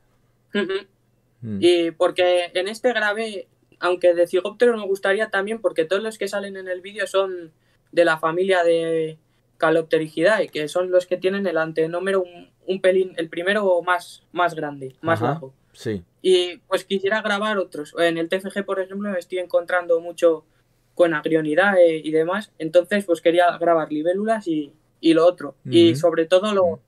Mm. Y porque en este grave, aunque de cigóptero me gustaría también, porque todos los que salen en el vídeo son de la familia de, Calopterigidae, que son los que tienen el antenómero un, pelín, el primero más, más grande, más bajo. Sí. Y pues quisiera grabar otros. En el TFG, por ejemplo, me estoy encontrando mucho con agrionidae eh, y demás. Entonces, pues quería grabar libélulas y, lo otro. Y sobre todo lo,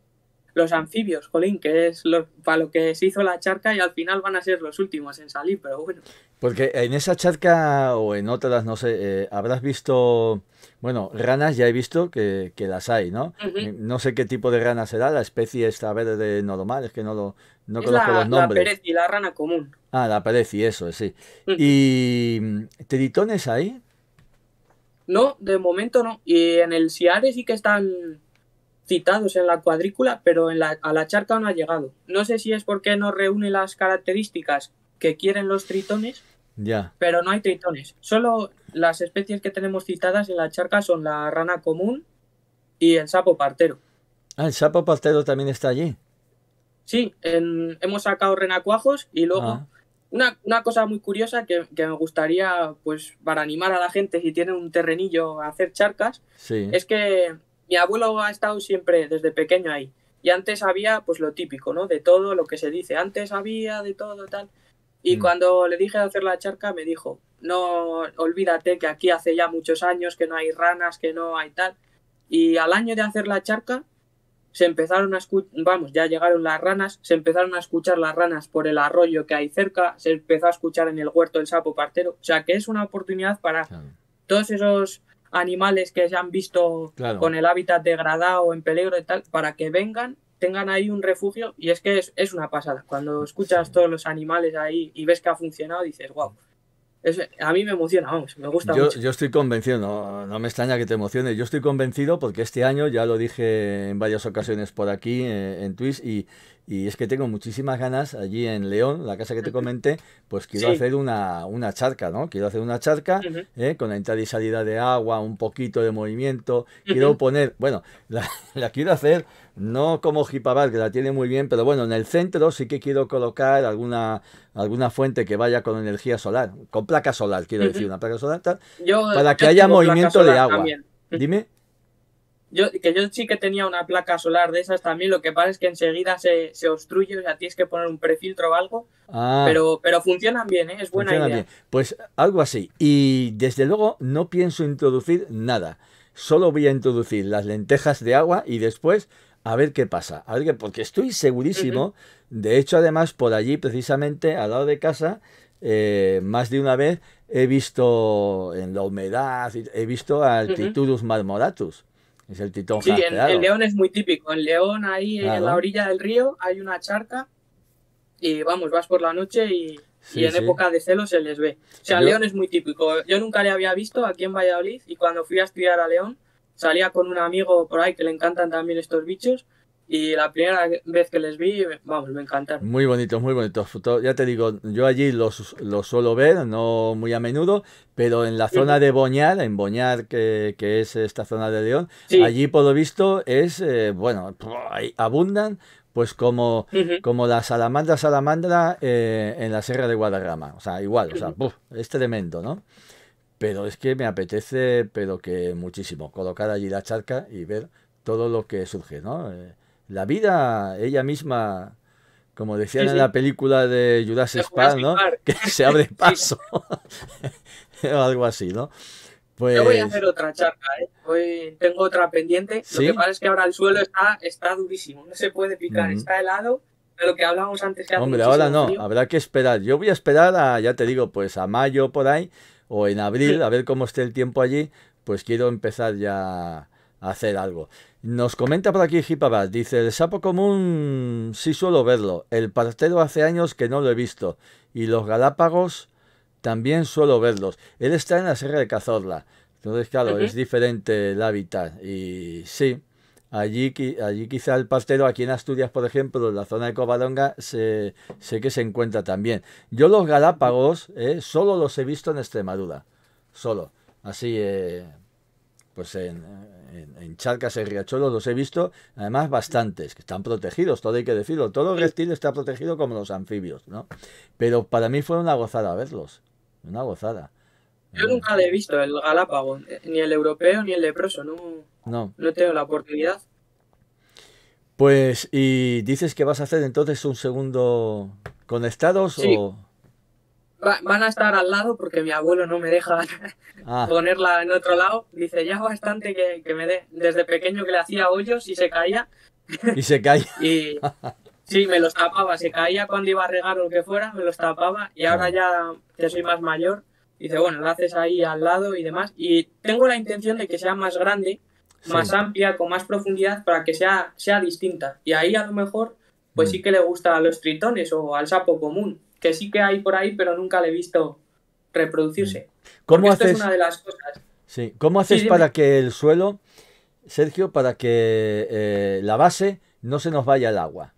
los anfibios, jolín, que es para lo que se hizo la charca y al final van a ser los últimos en salir, pero bueno. Porque en esa charca o en otras, no sé, eh, habrás visto, bueno, ranas ya he visto que, las hay, ¿no? Eh, no sé qué tipo de rana será, la especie esta verde normal, es que no lo no conozco los nombres. La y la rana común. Ah, la y eso, sí. ¿Y mm, tritones ahí? No, de momento no. Y en el Siare sí que están citados en la cuadrícula, pero en la, a la charca no ha llegado. No sé si es porque no reúne las características que quieren los tritones, ya. pero no hay tritones. Solo las especies que tenemos citadas en la charca son la rana común y el sapo partero. Ah, el sapo partero también está allí. Sí, hemos sacado renacuajos y luego ah. Una, cosa muy curiosa que, me gustaría, pues, para animar a la gente si tiene un terrenillo a hacer charcas, es que mi abuelo ha estado siempre desde pequeño ahí. Y antes había, pues lo típico, ¿no? De todo lo que se dice. Antes había de todo, tal. Y mm. cuando le dije hacer la charca, me dijo, no, olvídate que aquí hace ya muchos años que no hay ranas, que no hay tal. Y al año de hacer la charca, se empezaron a escuchar, vamos, ya llegaron las ranas, se empezaron a escuchar las ranas por el arroyo que hay cerca, se empezó a escuchar en el huerto el sapo partero. O sea que es una oportunidad para todos esos animales que se han visto con el hábitat degradado en peligro y tal, para que vengan, tengan ahí un refugio y es que es, una pasada. Cuando escuchas todos los animales ahí y ves que ha funcionado, dices, wow. a mí me emociona, vamos, me gusta yo, mucho. Yo estoy convencido, no, me extraña que te emocione, yo estoy convencido porque este año, ya lo dije en varias ocasiones por aquí eh, en Twitch, y, y es que tengo muchísimas ganas allí en León, la casa que te comenté, pues quiero hacer una, una, charca, ¿no? Quiero hacer una charca ¿eh? con la entrada y salida de agua, un poquito de movimiento. Quiero poner, bueno, la, quiero hacer no como Jipabal, que la tiene muy bien, pero bueno, en el centro sí que quiero colocar alguna, alguna fuente que vaya con energía solar, con placa solar, quiero decir, una placa solar, tal, para que haya movimiento de agua. Dime. Yo, que yo sí que tenía una placa solar de esas también, lo que pasa es que enseguida se, obstruye, o sea, tienes que poner un prefiltro o algo, ah. pero, pero funcionan bien, ¿eh? es buena idea. Pues algo así, y desde luego no pienso introducir nada, solo voy a introducir las lentejas de agua y después a ver qué pasa, a ver porque estoy segurísimo, de hecho además por allí precisamente al lado de casa, eh, más de una vez he visto en la humedad, he visto altitudus marmoratus es el titón Sí, León es muy típico. En León, ahí en la orilla del río, hay una charca y vamos, vas por la noche y, en época de celo se les ve. O sea, el León es muy típico. Yo nunca le había visto aquí en Valladolid y cuando fui a estudiar a León, salía con un amigo por ahí que le encantan también estos bichos y la primera vez que les vi, vamos, me encantaron. Muy bonitos, muy bonitos. Ya te digo, yo allí los, suelo ver, no muy a menudo, pero en la zona de Boñar, en Boñar, que, es esta zona de León, allí por lo visto es, eh, bueno, abundan pues como, como la salamandra salamandra eh, en la Sierra de Guadarrama. O sea, igual, o sea, es tremendo, ¿no? Pero es que me apetece, pero que muchísimo, colocar allí la charca y ver todo lo que surge, ¿no? Eh, la vida, ella misma, como decían en la película de Judas Park, ¿no? Que se abre paso. o algo así, ¿no? Pues... Yo voy a pues hacer otra charla, ¿eh? tengo otra pendiente. Lo que pasa es que ahora el suelo está, está durísimo, no se puede picar, está helado. Pero que hablábamos antes. Que Hombre, ahora no, habrá que esperar. Yo voy a esperar a, ya te digo, pues a mayo por ahí, o en abril, a ver cómo esté el tiempo allí, pues quiero empezar ya a hacer algo. Nos comenta por aquí Hipabad, dice, el sapo común sí suelo verlo, el partero hace años que no lo he visto, y los galápagos también suelo verlos. Él está en la Serra de Cazorla, entonces claro, es diferente el hábitat, y sí, allí, allí quizá el partero, aquí en Asturias, por ejemplo, en la zona de Covadonga, sé, sé que se encuentra también. Yo los galápagos eh, solo los he visto en Extremadura, solo, así, eh, pues en en, charcas y riachuelos los he visto, además bastantes, que están protegidos, todo hay que decirlo. Todo reptil está protegido como los anfibios, ¿no? Pero para mí fue una gozada verlos, una gozada. Yo nunca he visto el Galápago, eh, ni el europeo ni el leproso, no, no. no tengo la oportunidad. Pues, y dices que vas a hacer entonces un segundo conectados Estados o van a estar al lado porque mi abuelo no me deja ah. ponerla en otro lado. Dice, ya bastante que, me dé. desde pequeño que le hacía hoyos y se caía. Y se caía. y sí, me los tapaba. Se caía cuando iba a regar o lo que fuera, me los tapaba. Y ahora ah. ya que soy más mayor, dice, bueno, lo haces ahí al lado y demás. Y tengo la intención de que sea más grande, más amplia, con más profundidad, para que sea, sea distinta. Y ahí a lo mejor, pues mm. sí que le gusta a los tritones o al sapo común que sí que hay por ahí, pero nunca le he visto reproducirse. Mm. ¿Cómo haces? Esto es una de las cosas. Sí. ¿Cómo haces para que el suelo, Sergio, para que eh, la base no se nos vaya el agua?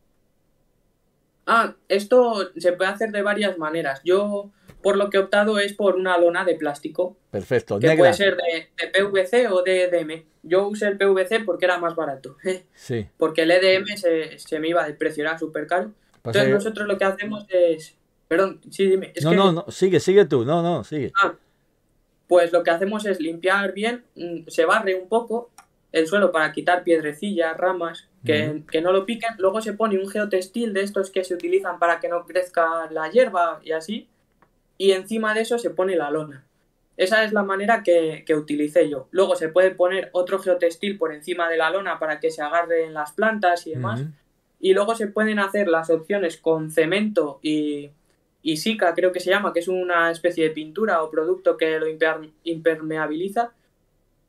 Ah, esto se puede hacer de varias maneras. Yo por lo que he optado es por una lona de plástico. Perfecto. Que puede ser de, PVC o de EDM. Yo usé el PVC porque era más barato. Sí. Porque el EDM se, me iba a precio, era súper caro. Pues Entonces nosotros lo que hacemos es Perdón, sí, dime. no, no, sigue, sigue tú, no, no, sigue. Ah, pues lo que hacemos es limpiar bien, mm, se barre un poco el suelo para quitar piedrecillas, ramas, que, no lo piquen. Luego se pone un geotextil de estos que se utilizan para que no crezca la hierba y así. Y encima de eso se pone la lona. Esa es la manera que, que utilicé yo. Luego se puede poner otro geotextil por encima de la lona para que se agarren las plantas y demás. Y luego se pueden hacer las opciones con cemento y y Sika creo que se llama, que es una especie de pintura o producto que lo impermeabiliza.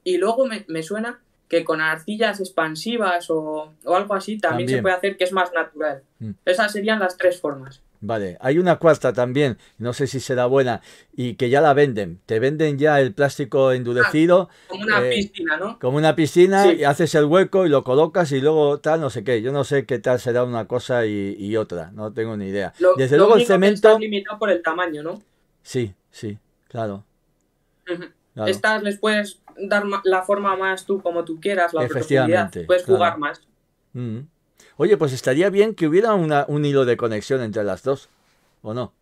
Y luego me, suena que con arcillas expansivas o, algo así también, se puede hacer que es más natural. Mm. Esas serían las tres formas. Vale, hay una cuarta también, no sé si será buena, y que ya la venden. Te venden ya el plástico ah, endurecido. Como una eh, piscina, ¿no? Como una piscina, y haces el hueco y lo colocas y luego tal, no sé qué. Yo no sé qué tal será una cosa y, otra, no tengo ni idea. Desde luego el cemento. Está limitado por el tamaño, ¿no? Sí, sí, claro. Estas les puedes dar la forma más tú como tú quieras, la profundidad. Puedes jugar más. Mm. Oye, pues estaría bien que hubiera un hilo de conexión entre las dos, ¿o no?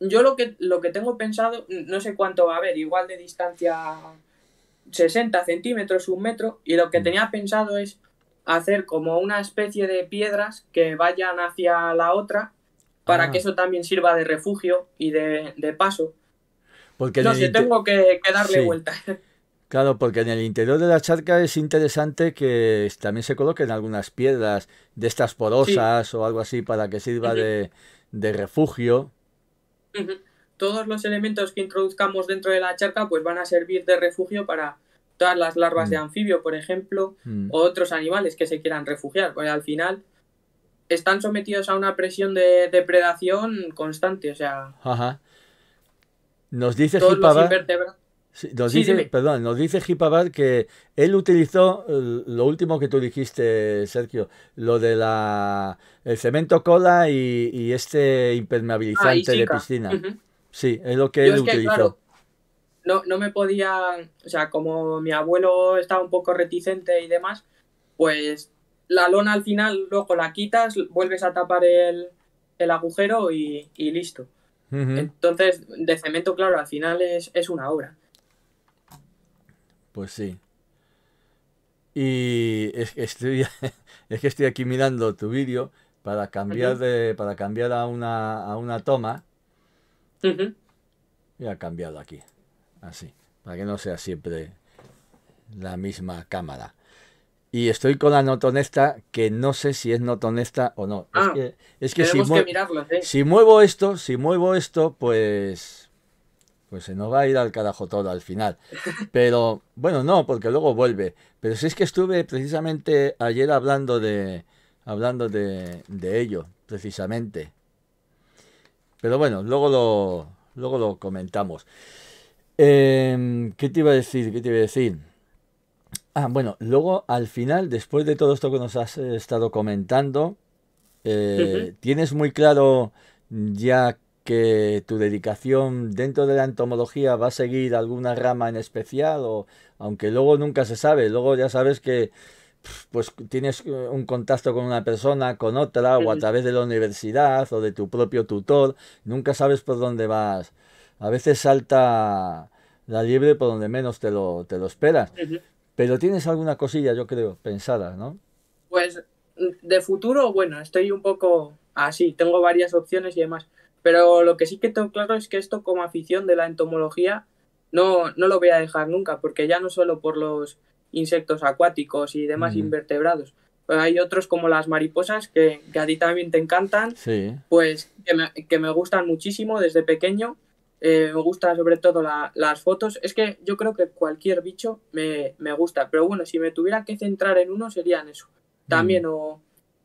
Yo lo que, lo que tengo pensado, no sé cuánto va a haber, igual de distancia 60 centímetros, un metro, y lo que mm. tenía pensado es hacer como una especie de piedras que vayan hacia la otra para ah. que eso también sirva de refugio y de, paso. Porque no sé, tengo que, darle vuelta. Claro, porque en el interior de la charca es interesante que también se coloquen algunas piedras de estas porosas o algo así para que sirva de, refugio. Todos los elementos que introduzcamos dentro de la charca pues van a servir de refugio para todas las larvas de mm. anfibio, por ejemplo, mm. o otros animales que se quieran refugiar, porque al final están sometidos a una presión de depredación constante, o sea... Nos dice todos nos dice, perdón, nos dice que él utilizó eh, lo último que tú dijiste, Sergio, lo de la el cemento cola y, este ah, impermeabilizante de piscina. Sí, es lo que él utilizó. no, no me podía, o sea, como mi abuelo estaba un poco reticente y demás, pues la lona al final luego la quitas, vuelves a tapar el, el agujero y, listo. Entonces, de cemento, claro, al final es una obra. Pues sí. Y es que estoy, aquí mirando tu vídeo para cambiar de, para cambiar a una, toma. Y ha Voy a aquí. Así. Para que no sea siempre la misma cámara. Y estoy con la notonesta, que no sé si es notonesta o no. es ah, que, es que, si muevo esto, si muevo esto, pues pues se nos va a ir al carajo todo al final. Pero bueno, no, porque luego vuelve. Pero si es que estuve precisamente ayer hablando de hablando de, de ello, precisamente. Pero bueno, luego lo, luego lo comentamos. Em, ¿Qué te iba a decir? ¿Qué te iba a decir? Ah, bueno, luego al final, después de todo esto que nos has estado comentando, eh, ¿tienes muy claro ya que tu dedicación dentro de la entomología va a seguir alguna rama en especial o aunque luego nunca se sabe, luego ya sabes que pues tienes eh, un contacto con una persona, con otra o a través de la universidad o de tu propio tutor, nunca sabes por dónde vas. A veces salta la liebre por donde menos te lo, te lo esperas. Pero tienes alguna cosilla, yo creo, pensada, ¿no? Pues mm, de futuro, bueno, estoy un poco así, tengo varias opciones y demás pero lo que sí que tengo claro es que esto como afición de la entomología no, no lo voy a dejar nunca, porque ya no solo por los insectos acuáticos y demás invertebrados, pero hay otros como las mariposas que, a ti también te encantan, pues que me, gustan muchísimo desde pequeño. Eh, me gustan sobre todo las fotos. Es que yo creo que cualquier bicho me, gusta, pero bueno, si me tuviera que centrar en uno serían eso. También o,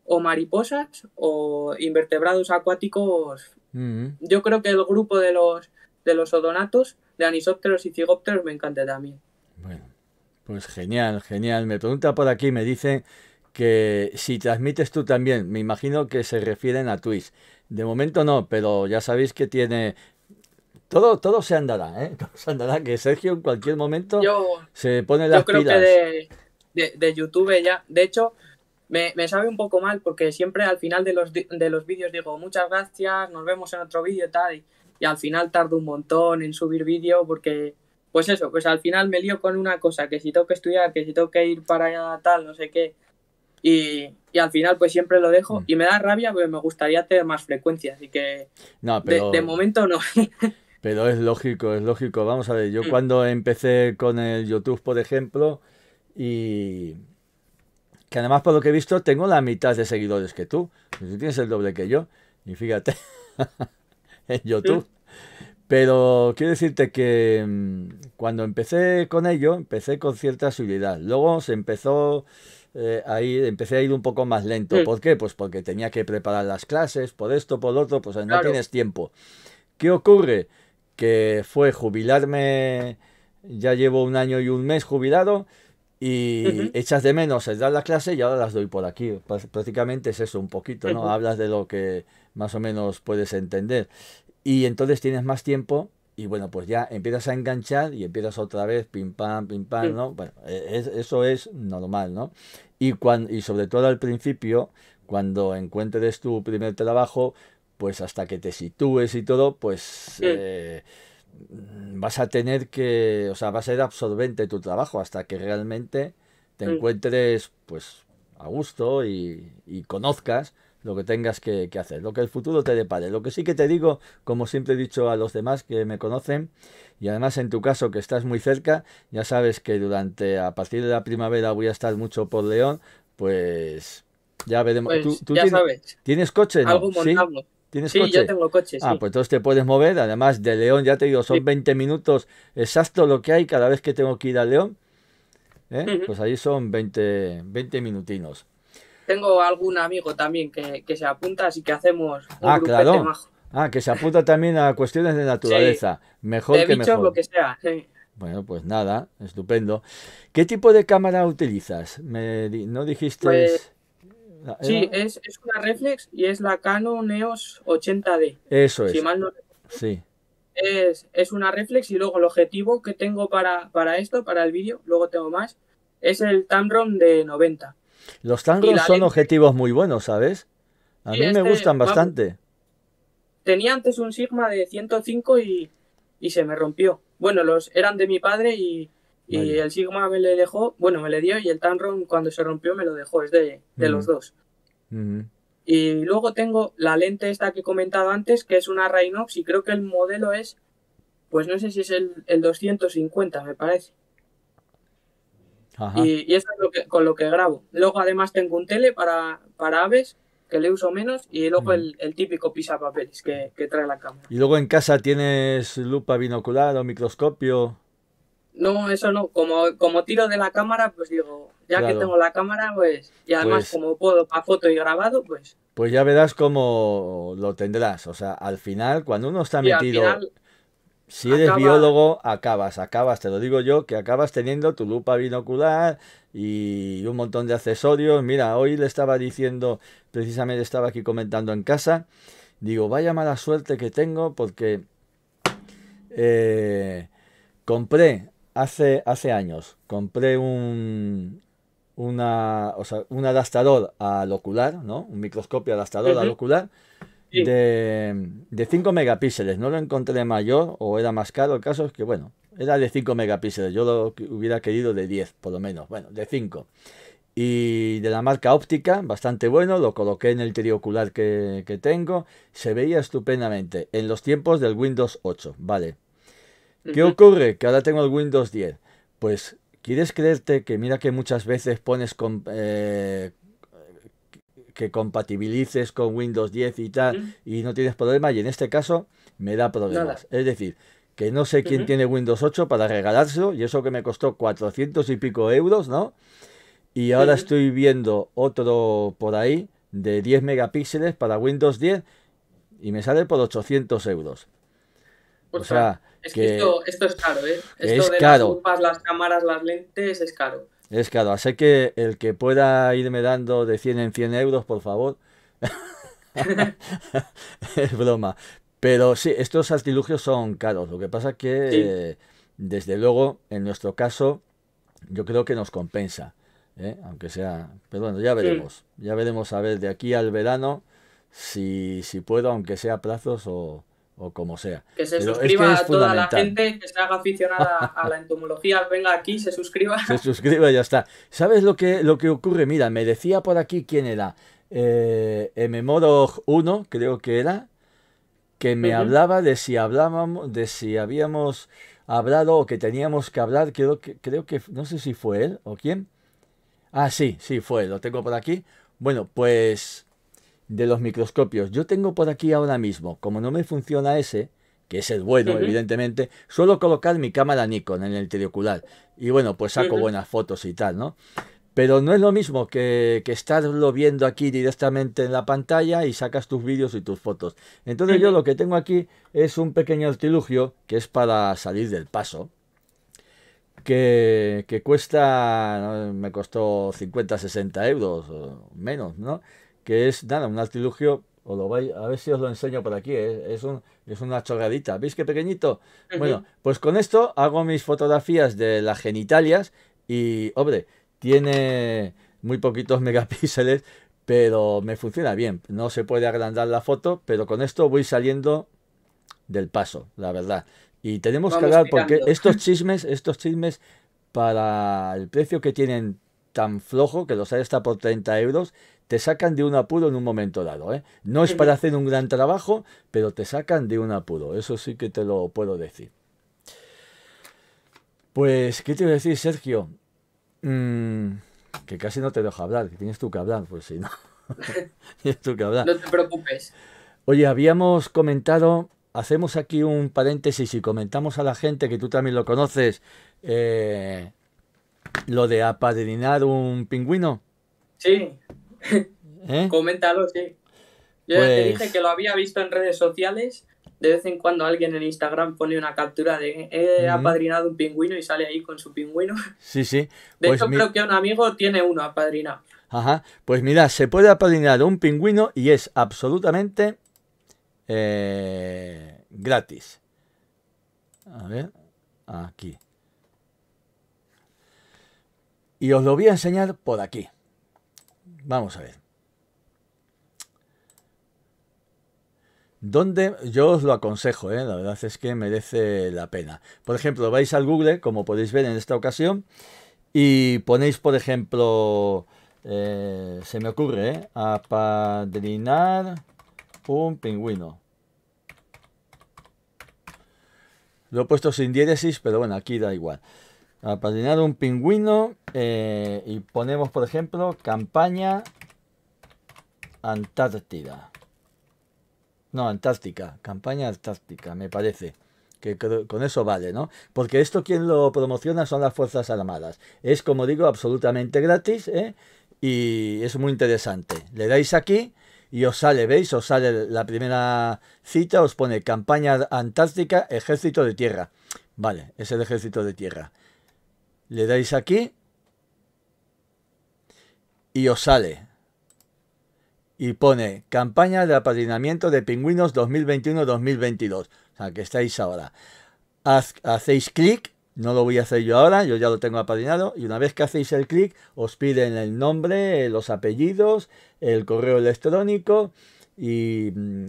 o mariposas o invertebrados acuáticos Mm. Yo creo que el grupo de los, de los odonatos, de anisópteros y cigópteros, me encanta también. Bueno, pues genial, genial. Me pregunta por aquí, me dice que si transmites tú también, me imagino que se refieren a Twitch. De momento no, pero ya sabéis que tiene... Todo, todo se andará, ¿eh? Todo se andará, que Sergio en cualquier momento se pone las yo creo Que de, de, de YouTube ya, de hecho, me, sabe un poco mal porque siempre al final de los, de los vídeos digo muchas gracias, nos vemos en otro vídeo y tal, y al final tardo un montón en subir vídeo porque, pues eso, pues al final me lío con una cosa, que si tengo que estudiar, que si tengo que ir para allá tal, no sé qué, y, al final pues siempre lo dejo mm. y me da rabia porque me gustaría tener más frecuencia, así que de, momento no. pero es lógico, es lógico. Vamos a ver, yo mm. cuando empecé con el YouTube, por ejemplo, y que además por lo que he visto tengo la mitad de seguidores que tú, tú tienes el doble que yo, y fíjate, en YouTube. Pero quiero decirte que mm, cuando empecé con ello, empecé con cierta seguridad. Luego se empezó eh, a ir, empecé a ir un poco más lento. Mm. ¿Por qué? Pues porque tenía que preparar las clases, por esto, por otro, pues no tienes tiempo. ¿Qué ocurre? Que fue jubilarme, ya llevo un año y un mes jubilado, y echas de menos el dar la clase y ahora las doy por aquí. Pues, prácticamente es eso un poquito, ¿no? Hablas de lo que más o menos puedes entender. Y entonces tienes más tiempo y bueno, pues ya empiezas a enganchar y empiezas otra vez, pim pam, pim pam, ¿no? Bueno, e-, eso es normal, ¿no? Y, y sobre todo al principio, cuando encuentres tu primer trabajo, pues hasta que te sitúes y todo, pues... Eh, vas a tener que, o sea, va a ser absorbente tu trabajo hasta que realmente te encuentres, pues, a gusto y, conozcas lo que tengas que, hacer, lo que el futuro te depare. Lo que sí que te digo, como siempre he dicho a los demás que me conocen, y además en tu caso que estás muy cerca, ya sabes que durante, a partir de la primavera voy a estar mucho por León, pues ya veremos. Pues, ¿Tú, tienes, coche? ¿no? Algo ¿Tienes sí, yo tengo coche. Ah, pues entonces te puedes mover. Además, de León, ya te digo, son 20 minutos exacto lo que hay cada vez que tengo que ir a León. ¿eh? Pues ahí son 20, 20 minutinos. Tengo algún amigo también que, se apunta, así que hacemos un ah, claro. Ah, que se apunta también a cuestiones de naturaleza. que Mejor de que lo que sea. Sí. Bueno, pues nada, estupendo. ¿Qué tipo de cámara utilizas? no dijiste. Pues Ah, sí, es, una reflex y es la Canon EOS 80D. Eso es. sí. Es, una reflex y luego el objetivo que tengo para, para esto, para el vídeo, luego tengo más, es el Tamron de 90. Los Tamron son objetivos muy buenos, ¿sabes? A mí me este, gustan bastante. tenía antes un Sigma de 105 y, y se me rompió. Bueno, los eran de mi padre y, y el Sigma me le dejó, bueno, me le dio y el Tanron cuando se rompió me lo dejó, es de, los dos. Y luego tengo la lente esta que he comentado antes, que es una Rhinox y creo que el modelo es, pues no sé si es el, 250, me parece. Y, eso es con lo que grabo. Luego además tengo un tele para, para aves, que le uso menos, y luego el, típico pisapapeles que, que trae la cámara. Y luego en casa tienes lupa binocular o microscopio. No, eso no. Como, como tiro de la cámara, pues digo, ya que tengo la cámara, pues, y además pues como puedo para foto y grabado, pues. Pues ya verás cómo lo tendrás. O sea, al final, cuando uno está metido. si eres biólogo, acabas, acabas, te lo digo yo, que acabas teniendo tu lupa binocular y un montón de accesorios. Mira, hoy le estaba diciendo, precisamente estaba aquí comentando en casa, digo, vaya mala suerte que tengo porque eh, compré hace, hace años compré un, una, un adaptador al ocular, ¿no? Un microscopio adaptador al ocular de, 5 megapíxeles. No lo encontré mayor o era más caro. El caso es que, bueno, era de 5 megapíxeles. Yo lo hubiera querido de 10, por lo menos. Bueno, de 5. Y de la marca óptica, bastante bueno. Lo coloqué en el triocular que, que tengo. Se veía estupendamente en los tiempos del Windows 8, ¿vale? ¿Qué ocurre? Que ahora tengo el Windows 10. Pues, ¿quieres creerte que mira que muchas veces pones eh, que compatibilices con Windows 10 y tal y no tienes problema? Y en este caso me da problemas. Es decir, que no sé quién tiene Windows 8 para regalárselo y eso que me costó 400 y pico euros, ¿no? Y ahora estoy viendo otro por ahí de 10 megapíxeles para Windows 10 y me sale por 800 euros o sea, es que, esto, es caro, ¿eh? es caro. las las cámaras, las lentes, es caro. Es caro, así que el que pueda irme dando de 100 en 100 euros, por favor. es broma. Pero sí, estos artilugios son caros. Lo que pasa que, eh, desde luego, en nuestro caso, yo creo que nos compensa. ¿eh? Aunque sea... Pero bueno, ya veremos. Ya veremos, a ver, de aquí al verano, si, si puedo, aunque sea plazos o o como sea. Que se suscriba a toda la gente que se haga aficionada a la entomología, venga aquí, se suscriba. Se suscriba y ya está. ¿Sabes lo que, lo que ocurre? Mira, me decía por aquí quién era. Eh, Memorog 1, creo que era, que me hablaba de si hablábamos, de si habíamos hablado o que teníamos que hablar, creo que, creo que, no sé si fue él o quién. Ah, sí, sí, fue, lo tengo por aquí. Bueno, pues de los microscopios. Yo tengo por aquí ahora mismo, como no me funciona ese, que es el bueno, evidentemente, suelo colocar mi cámara Nikon en el triocular Y bueno, pues saco buenas fotos y tal, ¿no? Pero no es lo mismo que, que, estarlo viendo aquí directamente en la pantalla y sacas tus vídeos y tus fotos. Entonces yo lo que tengo aquí es un pequeño artilugio que es para salir del paso. Que, que cuesta, me costó 50, 60 euros, menos, ¿no? que es, nada, un artilugio, o lo vais, a ver si os lo enseño por aquí, eh, es, es una chorradita, ¿veis qué pequeñito? Bueno, pues con esto hago mis fotografías de las genitalias y, hombre, tiene muy poquitos megapíxeles, pero me funciona bien. No se puede agrandar la foto, pero con esto voy saliendo del paso, la verdad. Y tenemos que hablar porque estos chismes, estos chismes, para el precio que tienen tan flojo, que los hay hasta por 30 euros, te sacan de un apuro en un momento dado. ¿eh? No es para hacer un gran trabajo, pero te sacan de un apuro. Eso sí que te lo puedo decir. Pues, ¿qué te voy a decir, Sergio? Mm, que casi no te dejo hablar, que tienes tú que hablar, pues si no. tienes tú que hablar. No te preocupes. Oye, habíamos comentado, hacemos aquí un paréntesis y comentamos a la gente que tú también lo conoces, eh, lo de apadrinar un pingüino. Sí. ¿Eh? Coméntalo, sí. Yo te pues dije que lo había visto en redes sociales. De vez en cuando alguien en Instagram pone una captura de he apadrinado un pingüino y sale ahí con su pingüino. Sí, sí. de pues hecho, creo que un amigo tiene uno apadrinado. Ajá. Pues mira, se puede apadrinar un pingüino y es absolutamente eh, gratis. A ver, aquí. Y os lo voy a enseñar por aquí. Vamos a ver. ¿Dónde? yo os lo aconsejo, ¿eh? la verdad es que merece la pena. Por ejemplo, vais al Google, como podéis ver en esta ocasión, y ponéis, por ejemplo, eh, se me ocurre, ¿eh? apadrinar un pingüino. Lo he puesto sin diéresis, pero bueno, aquí da igual. Apadrinar un pingüino eh, y ponemos, por ejemplo, campaña Antártida. No, Antártica. Campaña Antártica, me parece. Que con eso vale, ¿no? Porque esto quien lo promociona son las Fuerzas Armadas. Es, como digo, absolutamente gratis, ¿eh? Y es muy interesante. Le dais aquí y os sale, ¿veis? Os sale la primera cita, os pone campaña Antártica, ejército de tierra. Vale, es el ejército de tierra. Le dais aquí y os sale. Y pone campaña de apadrinamiento de pingüinos 2021-2022. O sea, que estáis ahora. hacéis clic, no lo voy a hacer yo ahora, yo ya lo tengo apadrinado. Y una vez que hacéis el clic, os piden el nombre, los apellidos, el correo electrónico y,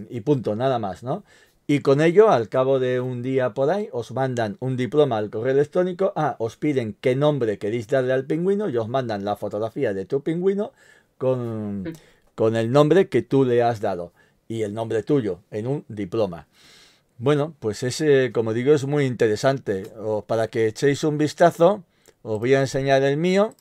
y punto, nada más, ¿no? Y con ello, al cabo de un día por ahí, os mandan un diploma al correo electrónico. Ah, os piden qué nombre queréis darle al pingüino y os mandan la fotografía de tu pingüino con, mm. con el nombre que tú le has dado y el nombre tuyo en un diploma. Bueno, pues ese, como digo, es muy interesante. O para que echéis un vistazo, os voy a enseñar el mío.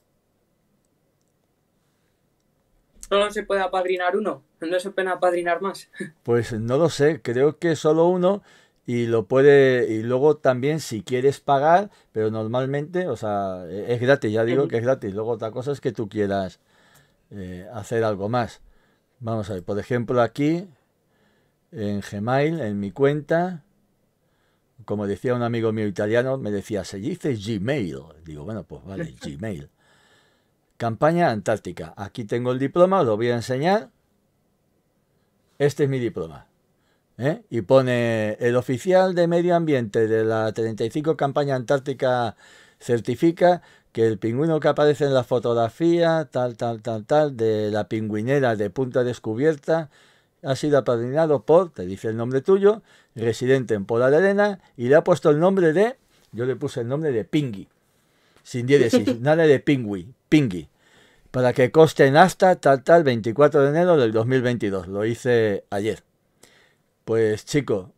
solo se puede apadrinar uno, no se pena apadrinar más. Pues no lo sé, creo que solo uno y lo puede y luego también si quieres pagar, pero normalmente, o sea, e, es gratis, ya digo que es gratis. Luego otra cosa es que tú quieras eh, hacer algo más. Vamos a ver, por ejemplo, aquí en Gmail, en mi cuenta, como decía un amigo mío italiano, me decía, se dice Gmail. Digo, bueno, pues vale, Gmail. Campaña Antártica. Aquí tengo el diploma, lo voy a enseñar. Este es mi diploma. ¿eh? Y pone el oficial de medio ambiente de la 35 Campaña Antártica certifica que el pingüino que aparece en la fotografía, tal, tal, tal, tal, de la pingüinera de punta descubierta, ha sido apadrinado por, te dice el nombre tuyo, residente en Pola de Arena, y le ha puesto el nombre de, yo le puse el nombre de Pingui, sin diéresis, nada de Pingui, Pingui para que coste hasta tal tal 24 de enero del 2022. Lo hice ayer. Pues chicos,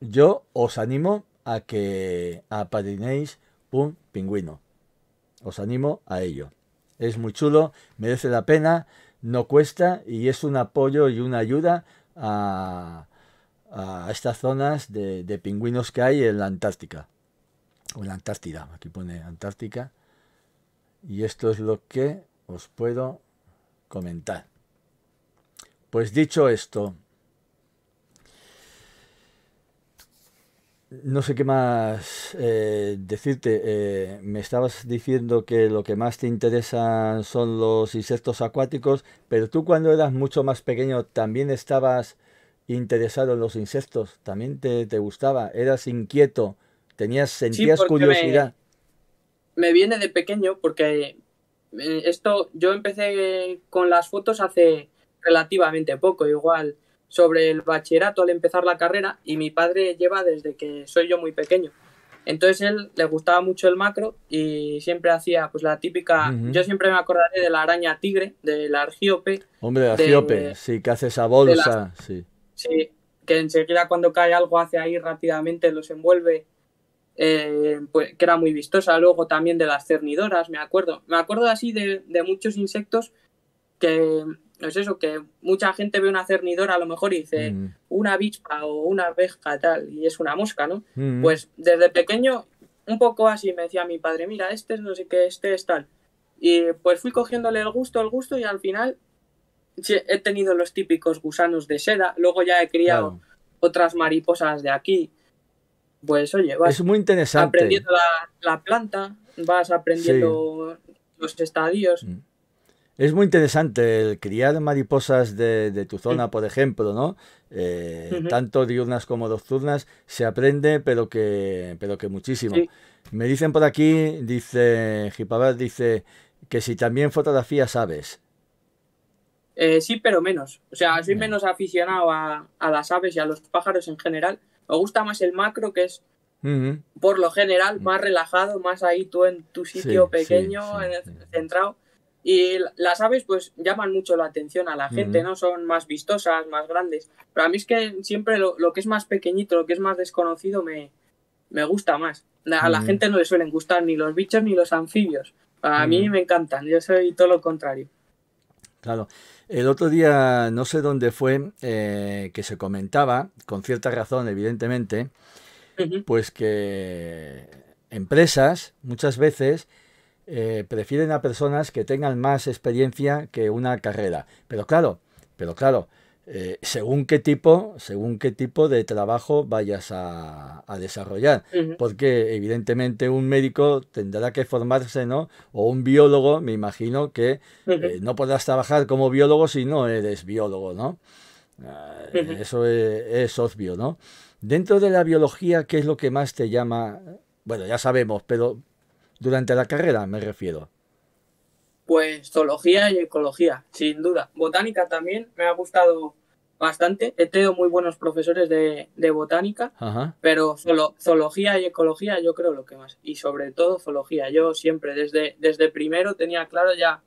yo os animo a que apadrinéis un pingüino. Os animo a ello. Es muy chulo, merece la pena, no cuesta y es un apoyo y una ayuda a, estas zonas de, de, pingüinos que hay en la Antártica. O en la Antártida, aquí pone Antártica. Y esto es lo que os puedo comentar. Pues dicho esto, no sé qué más eh, decirte. Eh, me estabas diciendo que lo que más te interesan son los insectos acuáticos, pero tú cuando eras mucho más pequeño también estabas interesado en los insectos, también te, gustaba, eras inquieto, tenías, sentías curiosidad. me viene de pequeño porque eh, esto yo empecé con las fotos hace relativamente poco, igual sobre el bachillerato al empezar la carrera y mi padre lleva desde que soy yo muy pequeño. Entonces él le gustaba mucho el macro y siempre hacía pues la típica, yo siempre me acordaré de la araña tigre, del la argiope. Hombre, de argiope, sí, que hace esa bolsa, sí. Sí, que enseguida cuando cae algo hace ahí rápidamente, los envuelve eh, pues, que era muy vistosa. Luego también de las cernidoras, me acuerdo. Me acuerdo así de, muchos insectos que es pues eso, que mucha gente ve una cernidora a lo mejor y dice mm. una avispa o una abeja tal, y es una mosca, ¿no? Mm. Pues desde pequeño, un poco así me decía mi padre, mira, este es no sé qué, este es tal. Y pues fui cogiéndole el gusto, el gusto, y al final he tenido los típicos gusanos de seda, luego ya he criado otras mariposas de aquí, pues oye, vas es muy interesante. aprendiendo la, planta, vas aprendiendo los estadios. Mm. Es muy interesante el criar mariposas de, tu zona, por ejemplo, ¿no? Eh, tanto diurnas como nocturnas, se aprende, pero que, pero que muchísimo. Me dicen por aquí, dice Jipabar, dice que si también fotografías aves eh, sí, pero menos. O sea, soy menos aficionado a las aves y a los pájaros en general me gusta más el macro, que es por lo general mm. más relajado, más ahí tú en tu sitio pequeño, en centrado. Y las aves pues llaman mucho la atención a la gente, ¿no? Son más vistosas, más grandes. Pero a mí es que siempre lo, que es más pequeñito, lo que es más desconocido me, me gusta más. A la gente no le suelen gustar ni los bichos ni los anfibios. A mí me encantan, yo soy todo lo contrario. Claro. El otro día, no sé dónde fue, eh, que se comentaba, con cierta razón, evidentemente, pues que empresas muchas veces eh, prefieren a personas que tengan más experiencia que una carrera. Pero claro, pero claro, eh, según qué tipo, según qué tipo de trabajo vayas a, desarrollar, porque evidentemente un médico tendrá que formarse, ¿no? O un biólogo, me imagino que eh, no podrás trabajar como biólogo si no eres biólogo, ¿no? Eh, eso es, es, obvio, ¿no? Dentro de la biología, ¿qué es lo que más te llama? Bueno, ya sabemos, pero durante la carrera me refiero. Pues zoología y ecología, sin duda. Botánica también me ha gustado bastante. He tenido muy buenos profesores de, botánica, pero zoología y ecología yo creo lo que más. Y sobre todo zoología. Yo siempre desde, desde primero tenía claro ya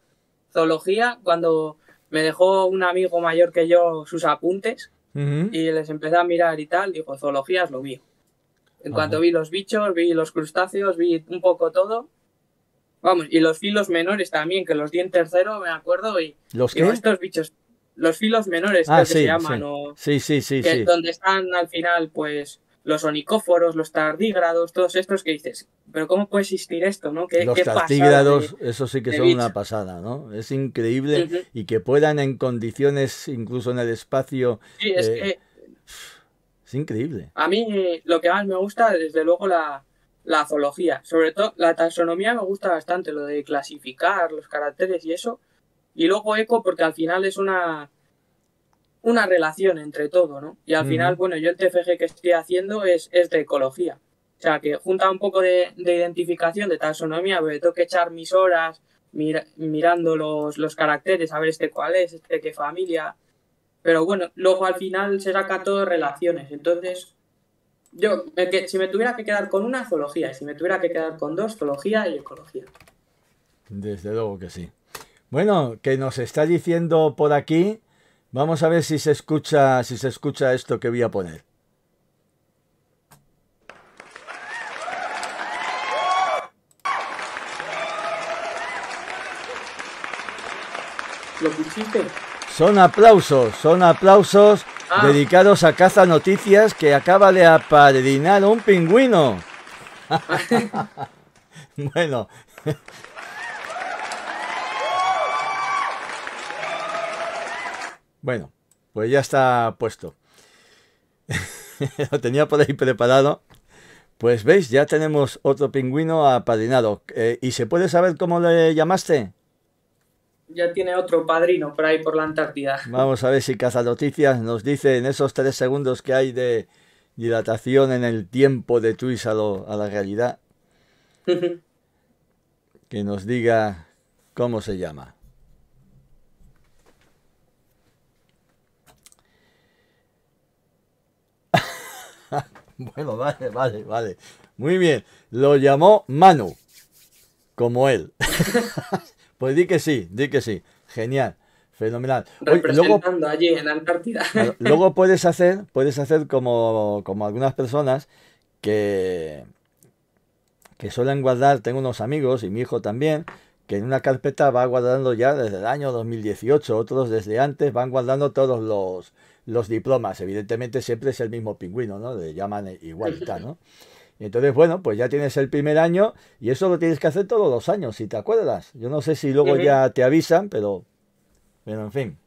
zoología cuando me dejó un amigo mayor que yo sus apuntes y les empecé a mirar y tal. Dijo, zoología es lo vi. En cuanto vi los bichos, vi los crustáceos, vi un poco todo Vamos, y los filos menores también, que los di en tercero, me acuerdo, y ¿Los estos bichos, los filos menores ah, que se llaman, sí. sí, sí, sí, donde están al final, pues, los onicóforos, los tardígrados, todos estos que dices, pero ¿cómo puede existir esto? ¿no? ¿Qué, los tardígrados, eso sí que son una pasada, ¿no? Es increíble y que puedan en condiciones, incluso en el espacio... Sí, es eh, que... Es increíble. A mí lo que más me gusta, desde luego, la, la zoología. Sobre todo la taxonomía me gusta bastante, lo de clasificar los caracteres y eso. Y luego eco porque al final es una, una relación entre todo, ¿no? Y al final, bueno, yo el TFG que estoy haciendo es, de ecología. O sea, que junta un poco de, identificación, de taxonomía, porque tengo que echar mis horas mirando los, los caracteres, a ver este cuál es, este qué familia. Pero bueno, luego al final será saca todo relaciones. Entonces, yo, que, si me tuviera que quedar con una, zoología. Y si me tuviera que quedar con dos, zoología y ecología. Desde luego que sí. Bueno, que nos está diciendo por aquí. Vamos a ver si se escucha, si se escucha esto que voy a poner. Lo pusiste. Son aplausos, son aplausos Ah. dedicados a caza noticias que acaba de apadrinar un pingüino. bueno. bueno, pues ya está puesto. Lo tenía por ahí preparado. Pues veis, ya tenemos otro pingüino apadrinado. Eh, ¿Y se puede saber cómo le llamaste? ya tiene otro padrino por ahí por la Antártida. Vamos a ver si Casa Noticias nos dice en esos tres segundos que hay de dilatación en el tiempo de Twitch a la realidad. que nos diga cómo se llama. bueno, vale, vale, vale. Muy bien. Lo llamó Manu. Como él. Pues di que sí, di que sí. Genial, fenomenal. luego, allí en luego puedes hacer, puedes hacer como, como algunas personas que, que suelen guardar, tengo unos amigos y mi hijo también, que en una carpeta va guardando ya desde el año 2018, otros desde antes van guardando todos los, los diplomas. Evidentemente siempre es el mismo pingüino, ¿no? Le llaman igual ¿no? Entonces, bueno, pues ya tienes el primer año y eso lo tienes que hacer todos los años, si te acuerdas. Yo no sé si luego ya te avisan, pero, bueno, en fin.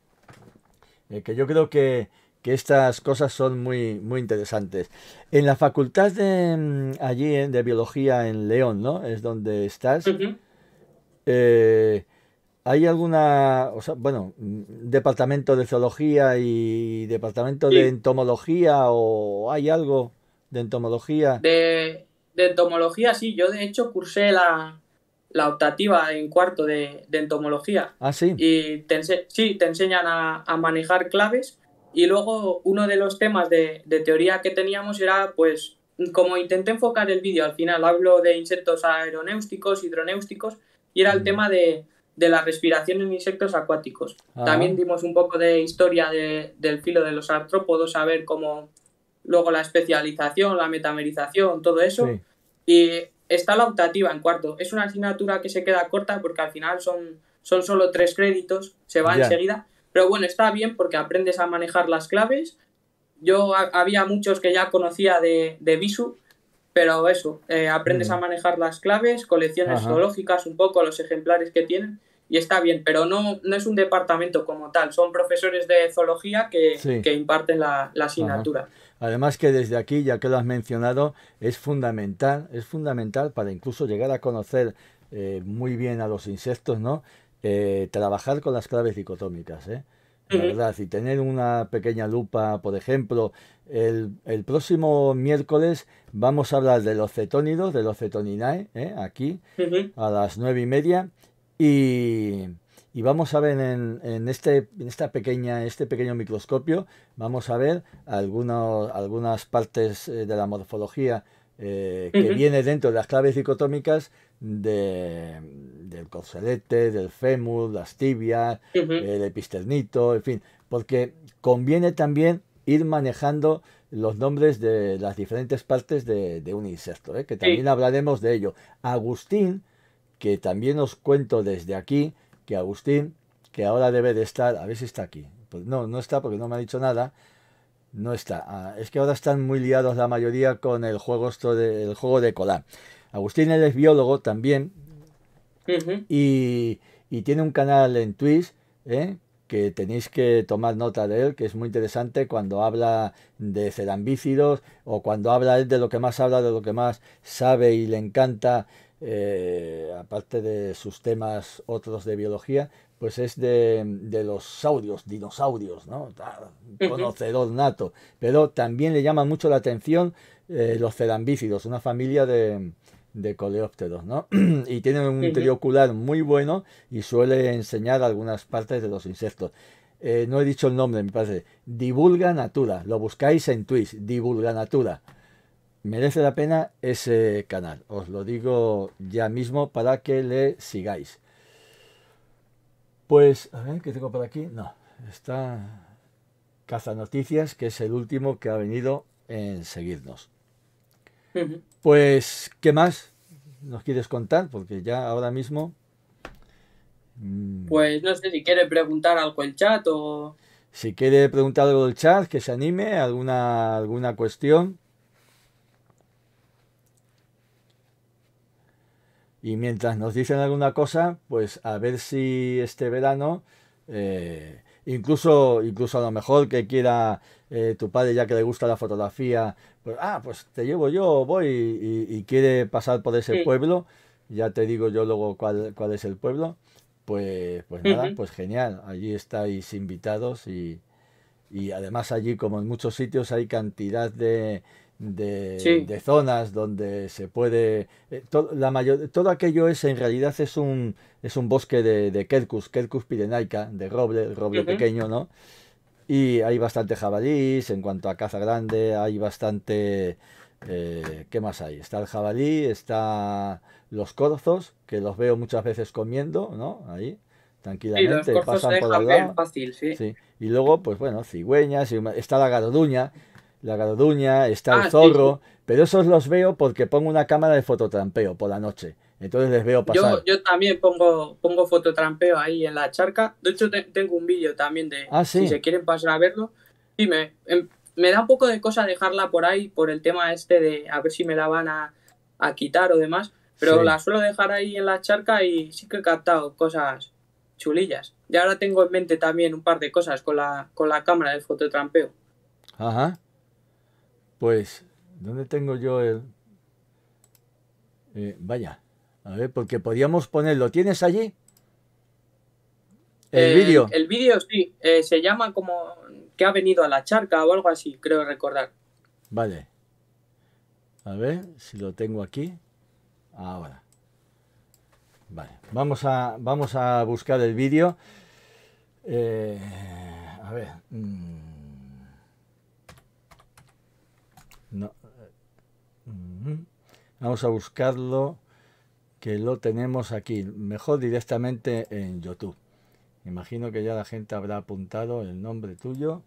Eh, que yo creo que, estas cosas son muy, muy interesantes. En la facultad de mm, allí eh, de biología en León, ¿no? Es donde estás. Eh, ¿Hay alguna, o sea, bueno, mm, departamento de zoología y departamento de entomología o hay algo? de entomología. De, entomología, sí. Yo, de hecho, cursé la, optativa en cuarto de, entomología. Ah, sí. Y te, sí, te enseñan a, a, manejar claves. Y luego uno de los temas de, de, teoría que teníamos era, pues, como intenté enfocar el vídeo, al final hablo de insectos aeronáuticos hidroneústicos, y era el mm. tema de, de, la respiración en insectos acuáticos. Ah. También dimos un poco de historia del filo de los artrópodos, a ver cómo, luego la especialización, la metamerización, todo eso. Y está la optativa en cuarto. Es una asignatura que se queda corta porque al final son, son solo tres créditos, se va enseguida. Pero bueno, está bien porque aprendes a manejar las claves. Yo había muchos que ya conocía de, de Visu, pero eso, eh, aprendes mm. a manejar las claves, colecciones zoológicas, un poco los ejemplares que tienen y está bien, pero no, no es un departamento como tal, son profesores de zoología que, que imparten la, la asignatura. Además que desde aquí, ya que lo has mencionado, es fundamental, es fundamental para incluso llegar a conocer eh, muy bien a los insectos, ¿no? Eh, trabajar con las claves dicotómicas, ¿eh? La verdad, y tener una pequeña lupa, por ejemplo, el, próximo miércoles vamos a hablar de los cetónidos, de los cetoninae, ¿eh? aquí, a las nueve y media, y y vamos a ver en, este, esta pequeña, este pequeño microscopio, vamos a ver algunas partes eh, de la morfología eh, que viene dentro de las claves dicotómicas del corcelete, del fémur, las tibias, eh, el episternito, en fin, porque conviene también ir manejando los nombres de las diferentes partes de, un insecto, que también hablaremos de ello. Agustín, que también os cuento desde aquí, que Agustín, que ahora debe de estar, a ver si está aquí. Pues no, no está porque no me ha dicho nada. No está. Ah, es que ahora están muy liados la mayoría con el juego, esto de, el juego de Agustín es biólogo también y, y, tiene un canal en Twitch ¿eh? que tenéis que tomar nota de él, que es muy interesante cuando habla de cerambícidos o cuando habla él de lo que más habla, de lo que más sabe y le encanta eh, aparte de sus temas otros de biología, pues es de, los saurios, dinosaurios, ¿no? Ah, conocedor nato. Pero también le llama mucho la atención eh, los cerambícidos, una familia de, coleópteros, ¿no? y tiene un triocular muy bueno y suele enseñar algunas partes de los insectos. Eh, no he dicho el nombre, me parece. Divulga Natura. Lo buscáis en Twitch. Divulga Natura merece la pena ese canal. Os lo digo ya mismo para que le sigáis. Pues, a ver, ¿qué tengo por aquí? No, está Caza Noticias, que es el último que ha venido en seguirnos. Pues, ¿qué más nos quieres contar? Porque ya ahora mismo... Mm, pues no sé si quiere preguntar algo el chat o... Si quiere preguntar algo del chat, que se anime, alguna, alguna cuestión. Y mientras nos dicen alguna cosa, pues a ver si este verano, eh, incluso, incluso a lo mejor que quiera eh, tu padre ya que le gusta la fotografía, pues, ah, pues te llevo yo, voy y, quiere pasar por ese pueblo, ya te digo yo luego cuál, cuál es el pueblo, pues, pues nada, pues genial, allí estáis invitados y, y además allí como en muchos sitios hay cantidad de, de, zonas donde se puede... Eh, la mayor, todo aquello es en realidad es un, es un bosque de, de Kerkus, Kerkus pirenaica, de roble, roble pequeño, ¿no? Y hay bastante jabalís, en cuanto a caza grande, hay bastante... Eh, ¿Qué más hay? Está el jabalí, está los corzos, que los veo muchas veces comiendo, ¿no? Ahí, tranquilamente, pasan por el Fácil, sí. Y luego, pues bueno, cigüeñas, está la garduña, la Garduña, está el ah, zorro, pero esos los veo porque pongo una cámara de fototrampeo por la noche. Entonces les veo pasar. Yo, también pongo, pongo fototrampeo ahí en la charca. De hecho, tengo un vídeo también de ah, si se quieren pasar a verlo. dime em, me, da un poco de cosa dejarla por ahí por el tema este de a ver si me la van a, quitar o demás. Pero la suelo dejar ahí en la charca y sí que he captado cosas chulillas. Y ahora tengo en mente también un par de cosas con la, con la cámara de fototrampeo. Ajá. Pues, ¿dónde tengo yo el...? Eh, vaya, a ver, porque podíamos ponerlo. ¿Tienes allí? El vídeo. El vídeo, sí. Eh, se llama como que ha venido a la charca o algo así, creo recordar. Vale. A ver si lo tengo aquí. Ahora. Vale. Vamos a, vamos a buscar el vídeo. Eh, a ver. Mm. Vamos a buscarlo, que lo tenemos aquí. Mejor directamente en YouTube. Imagino que ya la gente habrá apuntado el nombre tuyo.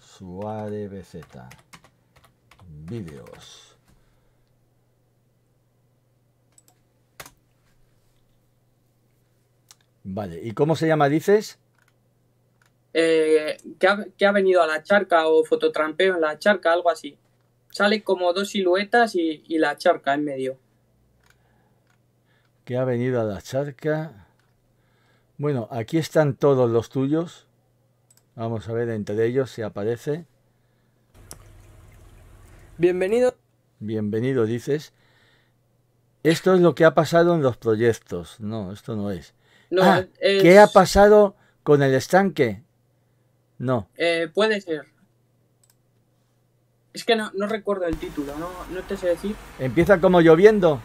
Suárez BZ. Vídeos. Vale, ¿y cómo se llama, dices? Eh, que, ha, que, ha, venido a la charca o fototrampeo en la charca, algo así. Sale como dos siluetas y, la charca en medio. Que ha venido a la charca. Bueno, aquí están todos los tuyos. Vamos a ver entre ellos si aparece. Bienvenido. Bienvenido, dices. Esto es lo que ha pasado en los proyectos. No, esto no es. Ah, ¿Qué ha pasado con el estanque? No. Eh, puede ser. Es que no, recuerdo el título, no, te sé decir. Empieza como lloviendo.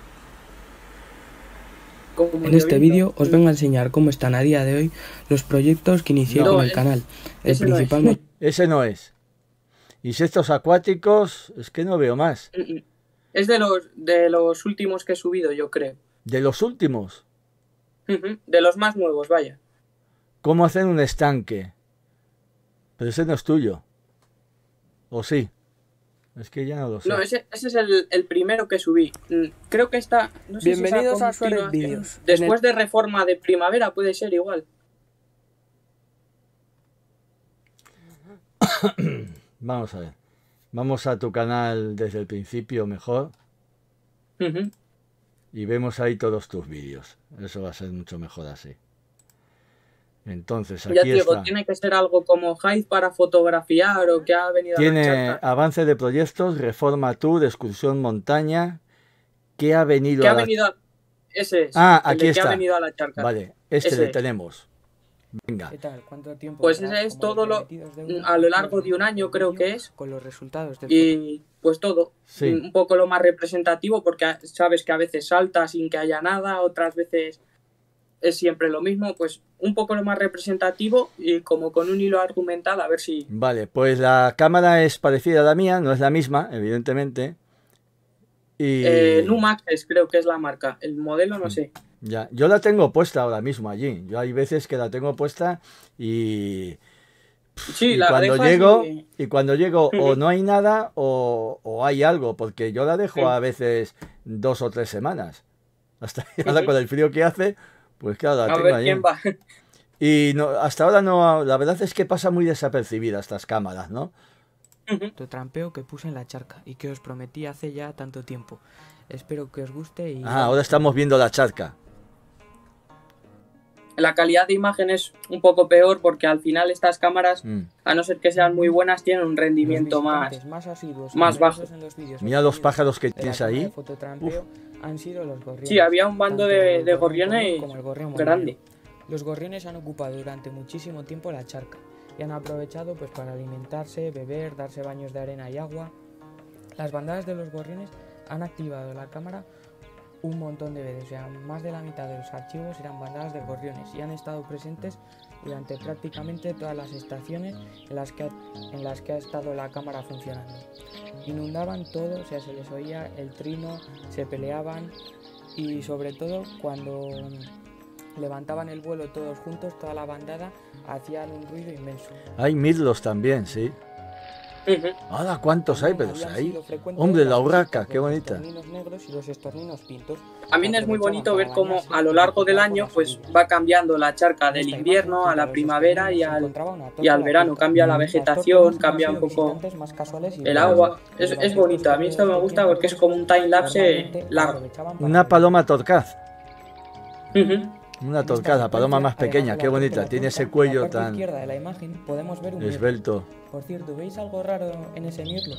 en este vídeo os vengo a enseñar cómo están a día de hoy los proyectos que inicié con el canal. El ese no es. Ese no es. Y estos acuáticos, es que no veo más. Mm, mm. Es de los, de los últimos que he subido, yo creo. ¿De los últimos? De los más nuevos, vaya. ¿Cómo hacen un estanque? Pero ese no es tuyo. ¿O sí? Es que ya no lo No, ese, es el, primero que subí. Mm, creo que está. Bienvenidos a Videos. Después de reforma de primavera puede ser igual. Vamos a ver. Vamos a tu canal desde el principio mejor. Y vemos ahí todos tus vídeos. Eso va a ser mucho mejor así. Entonces, aquí ya, está. tiene que ser algo como Hyde para fotografiar o que ha venido a Tiene avance de proyectos, Reforma Tour, Excursión Montaña. ¿Qué ha venido a ha venido Ese es. Ah, aquí está. Que ha venido a la charca. Vale, este le tenemos. Venga. ¿Qué tal? ¿Cuánto tiempo? Pues ese es todo lo a lo largo de un año creo que es. Con los resultados. Y pues todo. Un poco lo más representativo porque ah, sabes que a veces salta sin que haya nada, otras veces es siempre lo mismo, pues un poco lo más representativo y como con un hilo argumental, a ver si... Vale, pues la cámara es parecida a la mía, no es la misma, evidentemente. Y... Eh, Numax creo que es la marca, el modelo no sé. Ya, yo la tengo puesta ahora mismo allí, yo hay veces que la tengo puesta y... Sí, la cuando llego, y... cuando llego o no hay nada o, hay algo, porque yo la dejo a veces dos o tres semanas. Hasta ahora con el frío que hace, pues claro, Y no, hasta ahora no, la verdad es que pasa muy desapercibida estas cámaras, ¿no? te trampeo que puse en la charca y que os prometí hace ya tanto tiempo. Espero que os guste y... Ah, ahora estamos viendo la charca la calidad de imagen es un poco peor porque al final estas cámaras, mm. a no ser que sean muy buenas, tienen un rendimiento más, más, bajo. Los Mira los pájaros que tienes ahí. Han sido los gorriones, sí, había un bando de, de gorriones grande. Los gorriones han ocupado durante muchísimo tiempo la charca y han aprovechado pues para alimentarse, beber, darse baños de arena y agua. Las bandadas de los gorriones han activado la cámara un montón de veces, o sea, más de la mitad de los archivos eran bandadas de gorriones y han estado presentes durante prácticamente todas las estaciones en las que ha, en las que ha estado la cámara funcionando. Inundaban todo, o sea, se les oía el trino, se peleaban y sobre todo cuando levantaban el vuelo todos juntos, toda la bandada, hacían un ruido inmenso. Hay mirlos también, sí. Uh ¿cuántos hay? Pero hay. Hombre, la urraca, qué bonita. También es muy bonito ver cómo a lo largo del año pues va cambiando la charca del invierno a la primavera y al, y al verano. Cambia la vegetación, cambia un poco el agua. Es, bonito, a mí esto me gusta porque es como un time lapse largo. Una paloma torcaz. Una torcada, paloma más pequeña, qué bonita, tiene ese cuello tan... izquierda de la imagen podemos ver un esbelto. Por cierto, ¿veis algo raro en ese mirlo?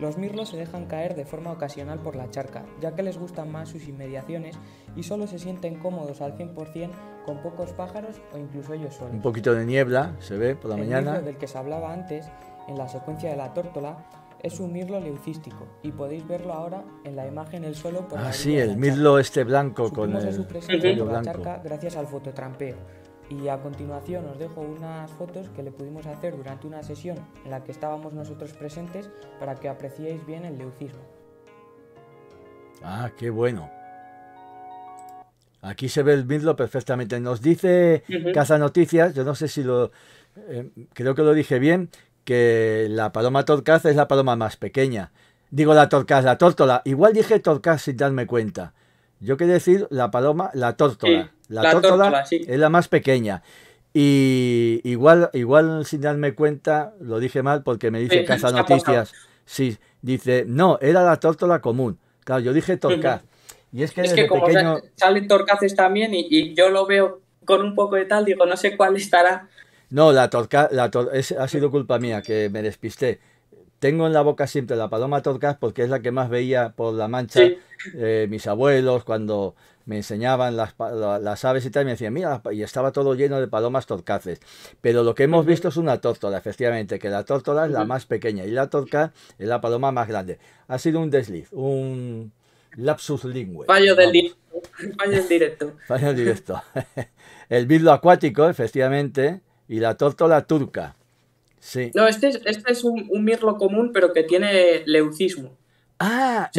Los mirlos se dejan caer de forma ocasional por la charca, ya que les gustan más sus inmediaciones y solo se sienten cómodos al 100% con pocos pájaros o incluso ellos solos. Un poquito de niebla se ve por la mañana. El del que se hablaba antes, en la secuencia de la tórtola, es un mirlo leucístico y podéis verlo ahora en la imagen el suelo. Por ah, sí, el mirlo este blanco con el blanco. gracias al fototrampeo. Y a continuación os dejo unas fotos que le pudimos hacer durante una sesión en la que estábamos nosotros presentes para que apreciéis bien el leucismo. Ah, qué bueno. Aquí se ve el mirlo perfectamente. Nos dice Casa Noticias, yo no sé si lo, eh, creo que lo dije bien, que la paloma torcaz es la paloma más pequeña. Digo la torcaz, la tórtola. Igual dije torcaz sin darme cuenta. Yo quería decir la paloma, la tórtola. la, tórtola, es la más pequeña. Y igual, igual sin darme cuenta, lo dije mal porque me dice Casa Noticias. Sí, dice, no, era la tórtola común. Claro, yo dije torcaz. Y es que, es que como pequeño... salen torcaces también y, y yo lo veo con un poco de tal, digo, no sé cuál estará no, la torca, ha sido culpa mía, que me despisté. Tengo en la boca siempre la paloma torcaz porque es la que más veía por la mancha eh, mis abuelos cuando me enseñaban las, aves y tal, me decían, mira, y estaba todo lleno de palomas torcaces. Pero lo que hemos visto es una tórtola, efectivamente, que la tórtola es la más pequeña y la torca es la paloma más grande. Ha sido un desliz, un lapsus lingüe. Fallo del directo. Fallo directo. Fallo directo. El virlo acuático, efectivamente, y la tortola turca. Sí. No, este es, este un, mirlo común, pero que tiene leucismo. Ah,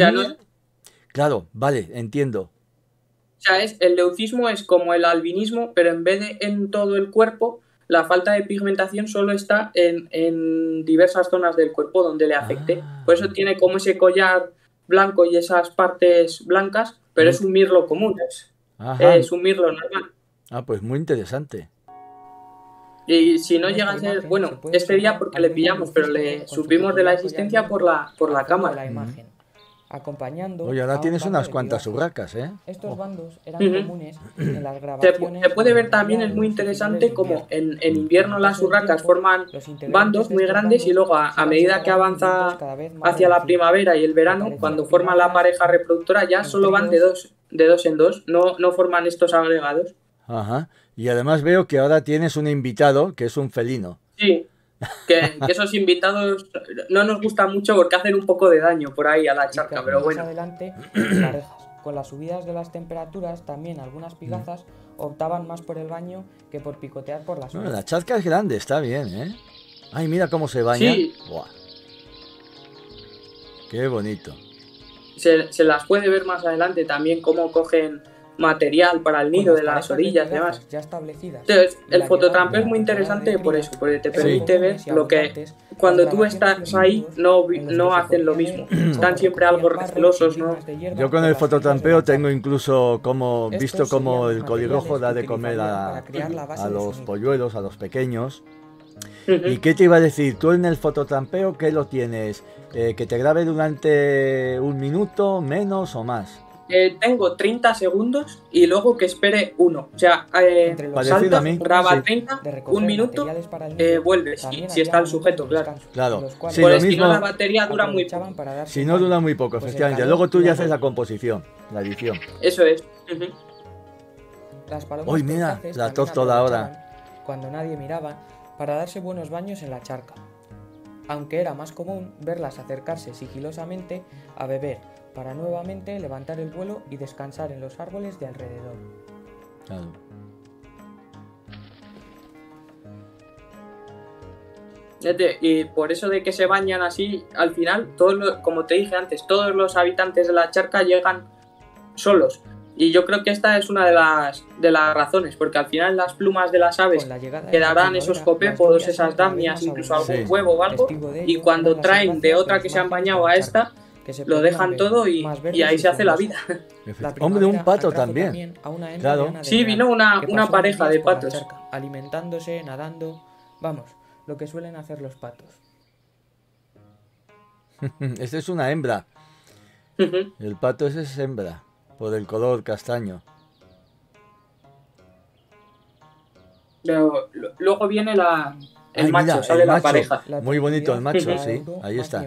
claro, vale, entiendo. O sea, es, el leucismo es como el albinismo, pero en vez de en todo el cuerpo, la falta de pigmentación solo está en, diversas zonas del cuerpo donde le afecte. Ah, Por eso tiene como ese collar blanco y esas partes blancas, pero mm. es un mirlo común, es un mirlo normal. Ah, pues muy interesante. Y si no llegan a ser, bueno, este día porque le pillamos, pero le supimos de la existencia por la, por la cámara. imagen acompañando. Oye, ahora tienes unas cuantas urracas, ¿eh? Estos oh. bandos eran comunes en las grabaciones. Se, puede ver también, es muy interesante como en, invierno las urracas forman bandos muy grandes y luego a, medida que avanza hacia la primavera y el verano, cuando forma la pareja reproductora ya solo van de dos, de dos en dos, no, no forman estos agregados. Ajá. Y además veo que ahora tienes un invitado que es un felino. Sí, que, esos invitados no nos gustan mucho porque hacen un poco de daño por ahí a la charca, pero bueno. adelante, con las subidas de las temperaturas, también algunas pigazas optaban más por el baño que por picotear por las bueno, La charca es grande, está bien, ¿eh? Ay, mira cómo se baña. Sí. Buah. Qué bonito. Se, se las puede ver más adelante también cómo cogen material para el nido de las orillas y demás. Ya Entonces, el fototrampeo es muy interesante por eso, porque te permite ver lo que cuando tú estás ahí no, no hacen lo mismo. Están siempre algo recelosos, ¿no? Yo con el fototrampeo tengo incluso como visto como el colirrojo da de comer a, los polluelos, a los pequeños. ¿Y qué te iba a decir? Tú en el fototrampeo, ¿qué lo tienes? Eh, ¿Que te grabe durante un minuto, menos o más? Eh, tengo 30 segundos y luego que espere uno. O sea, eh, raba graba sí. 30, un minuto, eh, vuelves, si, está el sujeto, claro. Claro, lo si no la batería dura muy poco. Si no dura muy poco, pues efectivamente. Luego tú ya haces la composición, la edición. Eso es. Las palomas Uy, mira, la tos toda hora. Cuando nadie miraba, para darse buenos baños en la charca. Aunque era más común verlas acercarse sigilosamente a beber para nuevamente levantar el vuelo y descansar en los árboles de alrededor. Y por eso de que se bañan así, al final, todos como te dije antes, todos los habitantes de la charca llegan solos. Y yo creo que esta es una de las, de las razones, porque al final las plumas de las aves quedarán esos copépodos, esas damias, incluso algún huevo o algo, y cuando traen de otra que se han bañado a esta, lo dejan todo y, ahí se hace la vida. Hombre, un pato también. claro. sí, vino una, pareja de patos. alimentándose, nadando. Vamos, lo que suelen hacer los patos. Esta es una hembra. El pato ese es hembra, por el color castaño. luego viene la, el macho, sale la pareja. Muy bonito el macho, sí. Ahí está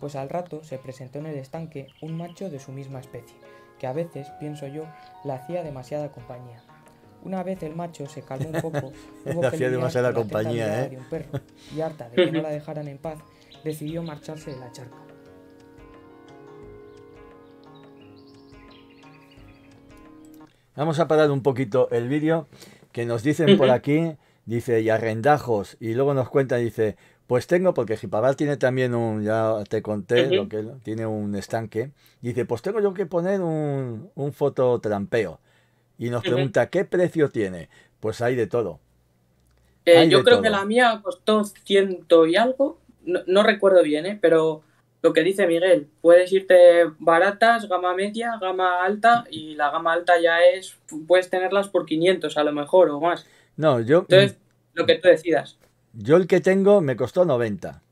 pues al rato se presentó en el estanque un macho de su misma especie, que a veces, pienso yo, le hacía demasiada compañía. Una vez el macho se calmó un poco, hubo que demasiada compañía, ¿eh? de un perro, y harta de que no la dejaran en paz, decidió marcharse de la charca. Vamos a parar un poquito el vídeo, que nos dicen por aquí, dice, y arrendajos, y luego nos cuenta, dice, pues tengo, porque Jipabal tiene también un, ya te conté, lo que tiene un estanque. dice, pues tengo yo que poner un, un fototrampeo. Y nos pregunta, ¿qué precio tiene? Pues hay de todo. Eh, yo creo que la mía costó ciento y algo. No, recuerdo bien, ¿eh? pero lo que dice Miguel, puedes irte baratas, gama media, gama alta, y la gama alta ya es, puedes tenerlas por 500 a lo mejor o más. No, yo... Entonces, mm, lo que tú decidas. Yo el que tengo me costó 90,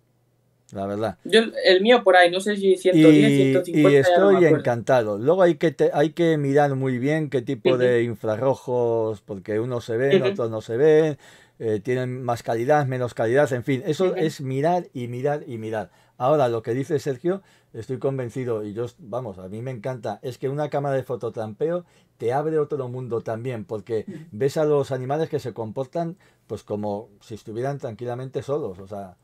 la verdad. Yo el mío por ahí, no sé si 110, y, 150. Y estoy encantado. Luego hay que, hay que mirar muy bien qué tipo de infrarrojos, porque unos se ven, otros no se ven, eh, tienen más calidad, menos calidad, en fin, eso es mirar y mirar y mirar. Ahora, lo que dice Sergio, Estoy convencido y yo, vamos, a mí me encanta. Es que una cámara de fototrampeo te abre otro mundo también, porque ves a los animales que se comportan pues como si estuvieran tranquilamente solos, o sea,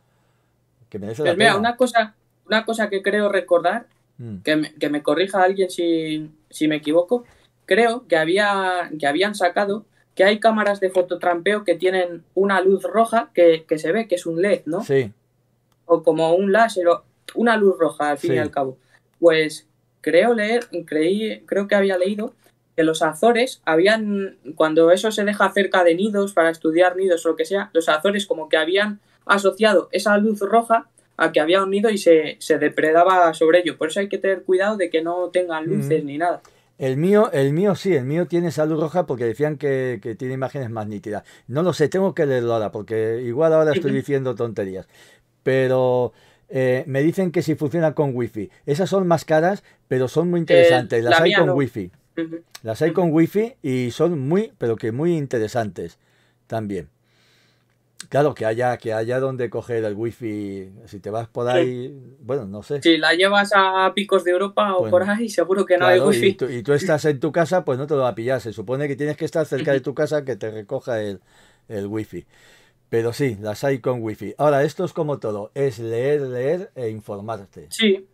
que merece Pero una cosa, una cosa que creo recordar, mm. que, me, que, me, corrija alguien si, me equivoco, creo que, había, que habían sacado que hay cámaras de fototrampeo que tienen una luz roja que, que se ve que es un LED, ¿no? Sí. O como un láser, una luz roja, al fin y al cabo. Pues creo leer, creí, creo que había leído que los Azores habían, cuando eso se deja cerca de nidos para estudiar nidos o lo que sea, los Azores como que habían asociado esa luz roja a que había un nido y se, depredaba sobre ello. Por eso hay que tener cuidado de que no tengan luces ni nada. El mío, el mío sí, el mío tiene esa luz roja porque decían que, que, tiene imágenes más nítidas. No lo sé, tengo que leerlo ahora porque igual ahora estoy diciendo tonterías. Pero eh, me dicen que si funciona con wifi. Esas son más caras, pero son muy interesantes. Eh, Las hay con wifi. Las hay con wifi y son muy, pero que muy interesantes también. Claro, que haya, que haya donde coger el wifi. Si te vas por ahí, bueno, no sé. Si la llevas a picos de Europa o por ahí, seguro que no hay wifi. Y tú, estás en tu casa, pues no te lo va a pillar. Se supone que tienes que estar cerca de tu casa que te recoja el, el wifi. Pero sí, las hay con wifi. Ahora, esto es como todo, es leer, leer e informarte. Sí.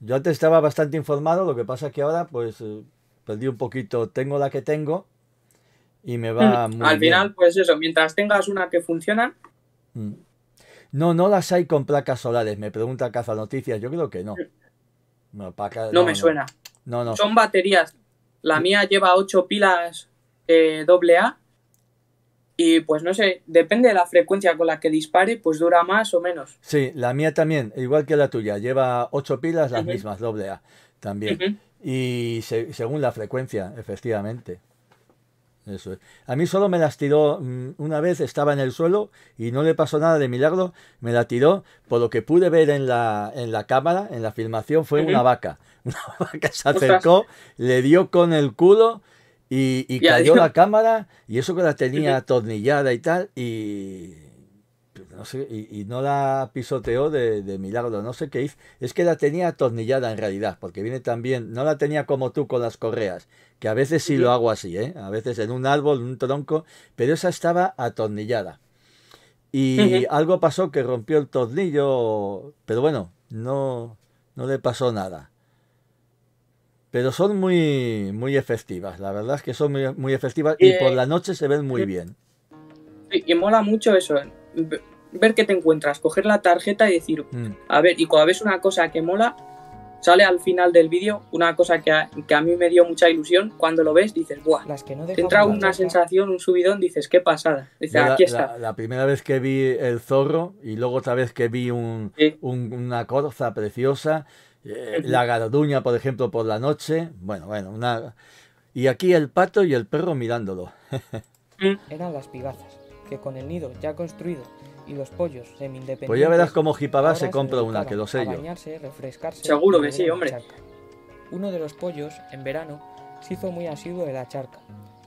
Yo antes estaba bastante informado, lo que pasa es que ahora pues eh, perdí un poquito, tengo la que tengo y me va mm, muy Al final, pues eso, mientras tengas una que funciona. Mm. No, no las hay con placas solares, me pregunta Cazanoticias. Noticias, yo creo que no. Mm. No, me suena. No, no. Son baterías. La mía lleva ocho pilas AA eh, y pues no sé, depende de la frecuencia con la que dispare, pues dura más o menos. Sí, la mía también, igual que la tuya, lleva ocho pilas, las mismas, doble A también. Y según la frecuencia, efectivamente. Eso es. A mí solo me las tiró mm, una vez, estaba en el suelo y no le pasó nada de milagro, me la tiró, por lo que pude ver en la, en la cámara, en la filmación, fue una vaca. Una vaca se acercó, le dio con el culo y, cayó la cámara y eso que la tenía atornillada y tal y no sé, y, no la pisoteó de, milagro, no sé qué hizo. Es que la tenía atornillada en realidad, porque viene también, no la tenía como tú con las correas, que a veces sí lo hago así, ¿eh? a veces en un árbol, en un tronco, pero esa estaba atornillada. Y algo pasó que rompió el tornillo, pero bueno, no, no le pasó nada pero son muy, muy efectivas, la verdad es que son muy, efectivas y, por eh, la noche se ven muy bien. Y, mola mucho eso, eh, ver qué te encuentras, coger la tarjeta y decir, mm. a ver, y cuando ves una cosa que mola, sale al final del vídeo una cosa que a, mí me dio mucha ilusión. Cuando lo ves, dices, ¡buah! te entra una sensación, un subidón, dices, ¡qué pasada! la, aquí está. La, primera vez que vi el zorro y luego otra vez que vi una corza preciosa. Eh, la garduña, por ejemplo, por la noche. Bueno, bueno, una... Y aquí el pato y el perro mirándolo. Mm. Eran las pigazas, que con el nido ya construido y los pollos semi Pues ya verás cómo Jipabá se compra una, que lo sé yo. Seguro que sí, hombre. Uno de los pollos, en verano, se hizo muy asiduo de la charca,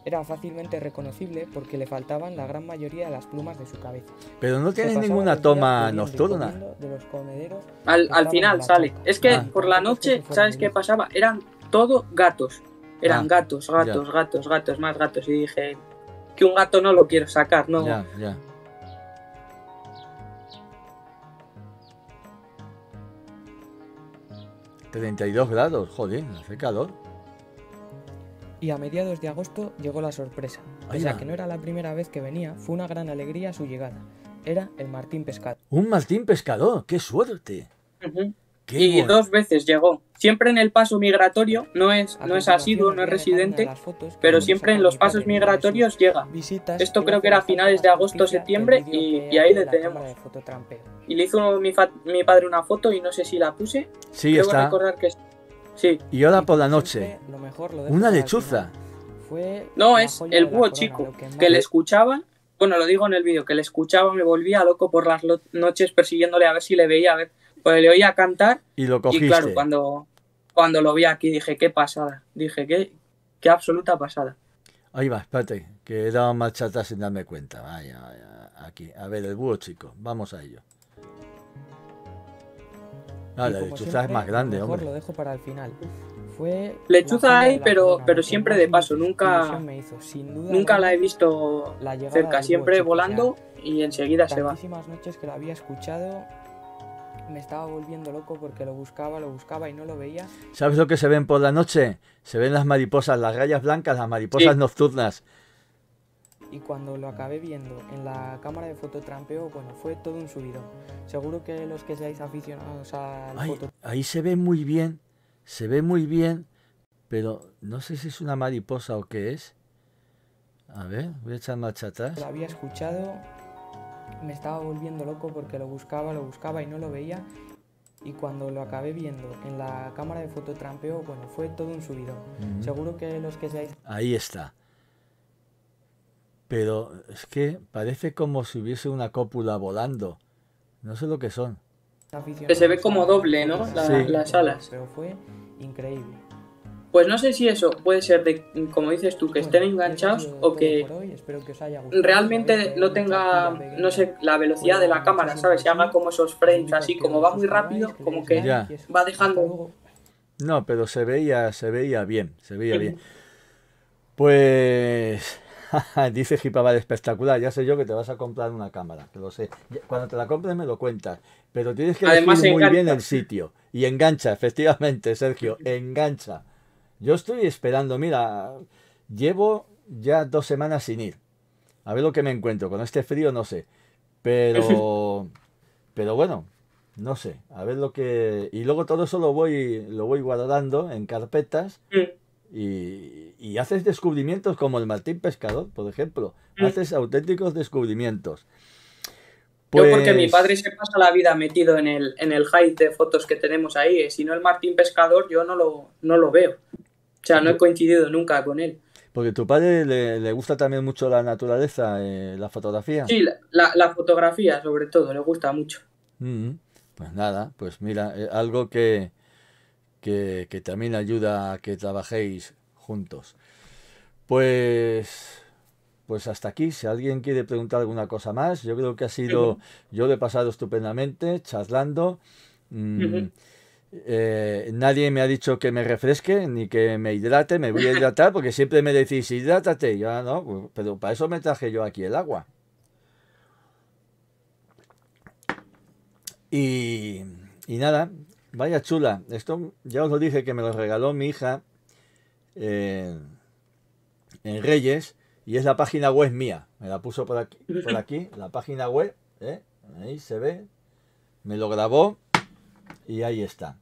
era fácilmente reconocible porque le faltaban la gran mayoría de las plumas de su cabeza. Pero no tiene ninguna toma nocturna. De los comederos al, final sale. Es que ah. por la noche, ¿sabes qué pasaba? Eran todo gatos. Eran ah, gatos, gatos, gatos, gatos, más gatos. Y dije que un gato no lo quiero sacar, ¿no? Ya, ya. ¿32 grados? Joder, hace calor. Y a mediados de agosto llegó la sorpresa. Pese a que no era la primera vez que venía, fue una gran alegría su llegada. Era el Martín Pescado. ¡Un Martín Pescado! ¡Qué suerte! que y dos veces llegó. Siempre en el paso migratorio, no es, no es asiduo, no es residente, pero siempre en los pasos migratorios llega. Visitas, Esto creo que era a finales de agosto, septiembre y, ahí le tenemos. Y le hizo mi, padre una foto y no sé si la puse. Sí, está. que está y ahora por la noche. Una lechuza. No, es el búho chico, que le escuchaba, bueno, lo digo en el vídeo, que le escuchaba, me volvía loco por las noches persiguiéndole a ver si le veía, a ver, pues le oía cantar. Y lo cogiste. Y claro, cuando, cuando lo vi aquí dije, qué pasada, dije, qué, qué absoluta pasada. Ahí va, espérate, que he dado marcha atrás sin darme cuenta. Vaya, vaya, aquí. A ver, el búho chico, vamos a ello. Ah, la pues lechuza es más grande, mejor hombre. lo dejo para el final. Fue lechuza hay, pero, pero siempre de paso. Nunca, hizo. nunca la he visto la cerca, siempre volando y enseguida se va. noches que la había escuchado me estaba volviendo loco porque lo buscaba, lo buscaba y no lo veía. ¿Sabes lo que se ven por la noche? Se ven las mariposas, las rayas blancas, las mariposas nocturnas y cuando lo acabé viendo en la cámara de fototrampeo, bueno, fue todo un subido. Seguro que los que seáis aficionados a la foto... Ahí se ve muy bien, se ve muy bien, pero no sé si es una mariposa o qué es. A ver, voy a echar marcha atrás. Lo había escuchado, me estaba volviendo loco porque lo buscaba, lo buscaba y no lo veía. Y cuando lo acabé viendo en la cámara de fototrampeo, bueno, fue todo un subido. Seguro que los que seáis... Ahí está. Pero es que parece como si hubiese una cópula volando. No sé lo que son. se ve como doble, ¿no? Las alas. Pero fue increíble. Pues no sé si eso puede ser de, como dices tú, que estén enganchados o que realmente no tenga, no sé, la velocidad de la cámara, ¿sabes? Se llama como esos frames, así como va muy rápido, como que va dejando. No, pero se veía, se veía bien, se veía bien. Pues Dice Jipabal, espectacular, ya sé yo que te vas a comprar una cámara, que lo sé. Cuando te la compres me lo cuentas, pero tienes que Además, muy bien el sitio. Y engancha, efectivamente, Sergio, engancha. Yo estoy esperando, mira, llevo ya dos semanas sin ir. A ver lo que me encuentro. Con este frío no sé. Pero, pero bueno, no sé. A ver lo que... Y luego todo eso lo voy, lo voy guardando en carpetas. Y, haces descubrimientos como el Martín Pescador, por ejemplo. Mm. Haces auténticos descubrimientos. Yo porque pues mi padre se pasa la vida metido en el, en el hype de fotos que tenemos ahí. Eh. Si no el Martín Pescador, yo no lo, no lo veo. O sea, no he coincidido nunca con él. Porque tu padre le, gusta también mucho la naturaleza, eh, la fotografía. Sí, la, fotografía sobre todo, le gusta mucho. Mm, pues nada, pues mira, eh, algo que, que, también ayuda a que trabajéis juntos. Pues pues hasta aquí. Si alguien quiere preguntar alguna cosa más, yo creo que ha sido, yo lo he pasado estupendamente, charlando. Mm, eh, nadie me ha dicho que me refresque ni que me hidrate, me voy a hidratar porque siempre me decís hidrátate, ya ah, no, pues, pero para eso me traje yo aquí el agua. Y, y nada, Vaya chula. Esto ya os lo dije que me lo regaló mi hija eh, en Reyes. Y es la página web mía. Me la puso por aquí, por aquí la página web. Eh, ahí se ve. Me lo grabó. Y ahí está.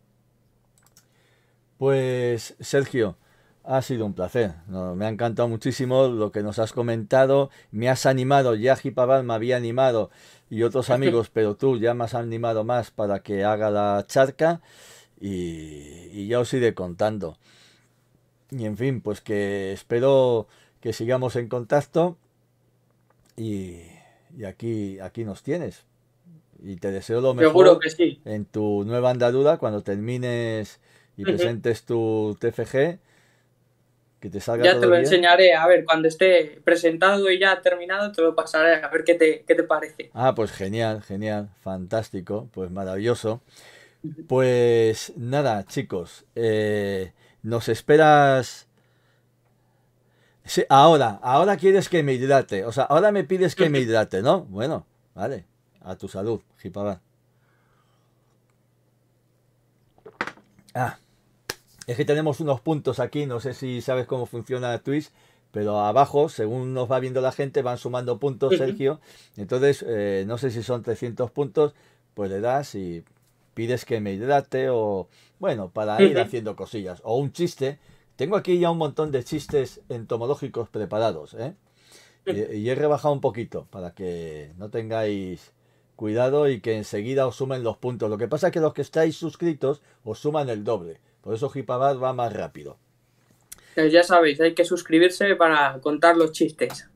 Pues, Sergio, ha sido un placer. me ha encantado muchísimo lo que nos has comentado. Me has animado. Ya Paval me había animado y otros amigos, pero tú ya me has animado más para que haga la charca y, ya os iré contando. Y en fin, pues que espero que sigamos en contacto y, aquí, aquí nos tienes. Y te deseo lo mejor que sí. en tu nueva andadura cuando termines y presentes tu TFG te Ya te lo enseñaré, a ver, cuando esté presentado y ya terminado, te lo pasaré a ver qué te, parece. Ah, pues genial, genial, fantástico, pues maravilloso. Pues nada, chicos, eh, nos esperas... ahora, ahora quieres que me hidrate, o sea, ahora me pides que me hidrate, ¿no? Bueno, vale, a tu salud, Jipabá. Ah, es que tenemos unos puntos aquí, no sé si sabes cómo funciona Twitch, pero abajo, según nos va viendo la gente, van sumando puntos, Sergio. Entonces, eh, no sé si son 300 puntos, pues le das y pides que me hidrate o, bueno, para ir haciendo cosillas. O un chiste. Tengo aquí ya un montón de chistes entomológicos preparados, ¿eh? y he rebajado un poquito para que no tengáis cuidado y que enseguida os sumen los puntos. Lo que pasa es que los que estáis suscritos os suman el doble. Por eso Hipabad va más rápido. ya sabéis, hay que suscribirse para contar los chistes.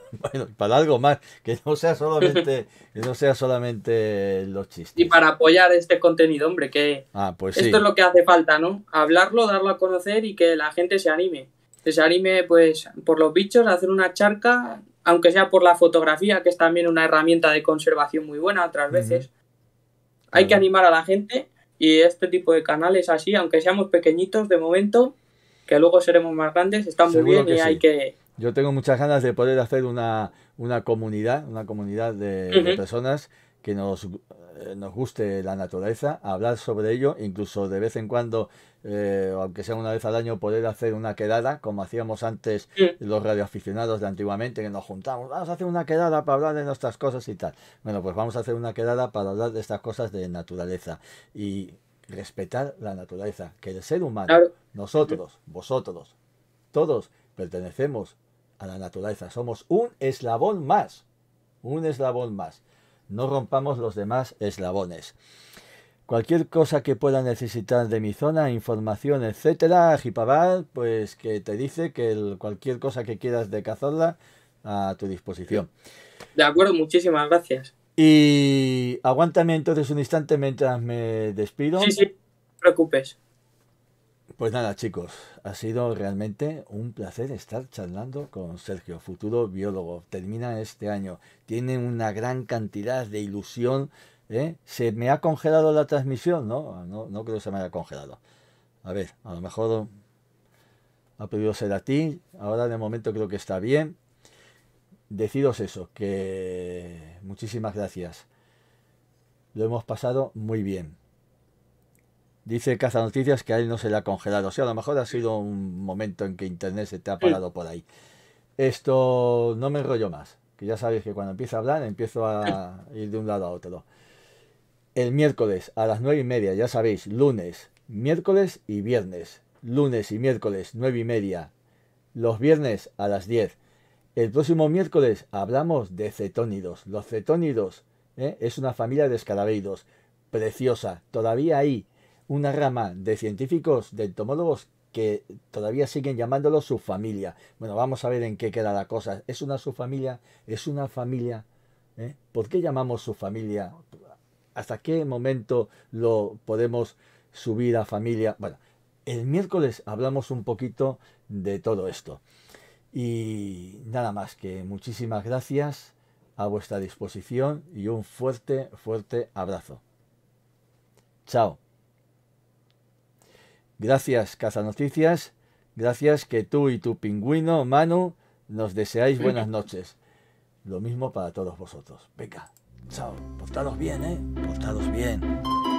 bueno, para algo más, que no sea solamente, no sea solamente los chistes. Y para apoyar este contenido, hombre, que ah, pues esto es lo que hace falta, ¿no? Hablarlo, darlo a conocer y que la gente se anime. Que se anime, pues, por los bichos, hacer una charca, aunque sea por la fotografía, que es también una herramienta de conservación muy buena otras veces. Hay que animar a la gente y este tipo de canales así, aunque seamos pequeñitos de momento, que luego seremos más grandes, está muy bien y hay que... Yo tengo muchas ganas de poder hacer una, una comunidad, una comunidad de personas que nos eh, nos guste la naturaleza, hablar sobre ello, incluso de vez en cuando, eh, aunque sea una vez al año, poder hacer una quedada, como hacíamos antes los radioaficionados de antiguamente, que nos juntábamos, vamos a hacer una quedada para hablar de nuestras cosas y tal. Bueno, pues vamos a hacer una quedada para hablar de estas cosas de naturaleza y respetar la naturaleza, que el ser humano, nosotros, vosotros, todos pertenecemos a la naturaleza, somos un eslabón más, un eslabón más no rompamos los demás eslabones. Cualquier cosa que pueda necesitar de mi zona, información, etcétera, Jipabal, pues que te dice que cualquier cosa que quieras de cazarla a tu disposición. De acuerdo, muchísimas gracias. Y aguántame entonces un instante mientras me despido. Sí, sí, no te preocupes. Pues nada, chicos, ha sido realmente un placer estar charlando con Sergio, futuro biólogo. Termina este año, tiene una gran cantidad de ilusión. ¿eh? Se me ha congelado la transmisión, ¿no? Ah, no, no creo que se me haya congelado. A ver, a lo mejor ha podido ser a ti. Ahora de momento creo que está bien. Deciros eso, que muchísimas gracias. Lo hemos pasado muy bien. Dice Caza Noticias que a él no se le ha congelado. O sea, a lo mejor ha sido un momento en que Internet se te ha parado por ahí. Esto no me enrollo más. Que ya sabéis que cuando empiezo a hablar empiezo a ir de un lado a otro. El miércoles a las nueve y media, ya sabéis, lunes, miércoles y viernes. Lunes y miércoles, nueve y media. Los viernes a las 10. El próximo miércoles hablamos de cetónidos. Los cetónidos ¿eh? es una familia de escarabeidos. Preciosa. Todavía ahí una rama de científicos, de entomólogos, que todavía siguen llamándolo subfamilia. Bueno, vamos a ver en qué queda la cosa. ¿Es una subfamilia? ¿Es una familia? ¿Eh? ¿Por qué llamamos subfamilia? ¿Hasta qué momento lo podemos subir a familia? Bueno, el miércoles hablamos un poquito de todo esto. Y nada más que muchísimas gracias a vuestra disposición y un fuerte, fuerte abrazo. Chao. Gracias, Noticias. Gracias que tú y tu pingüino, Manu, nos deseáis buenas noches. Lo mismo para todos vosotros. Venga, chao. Portaros bien, ¿eh? Portaros bien.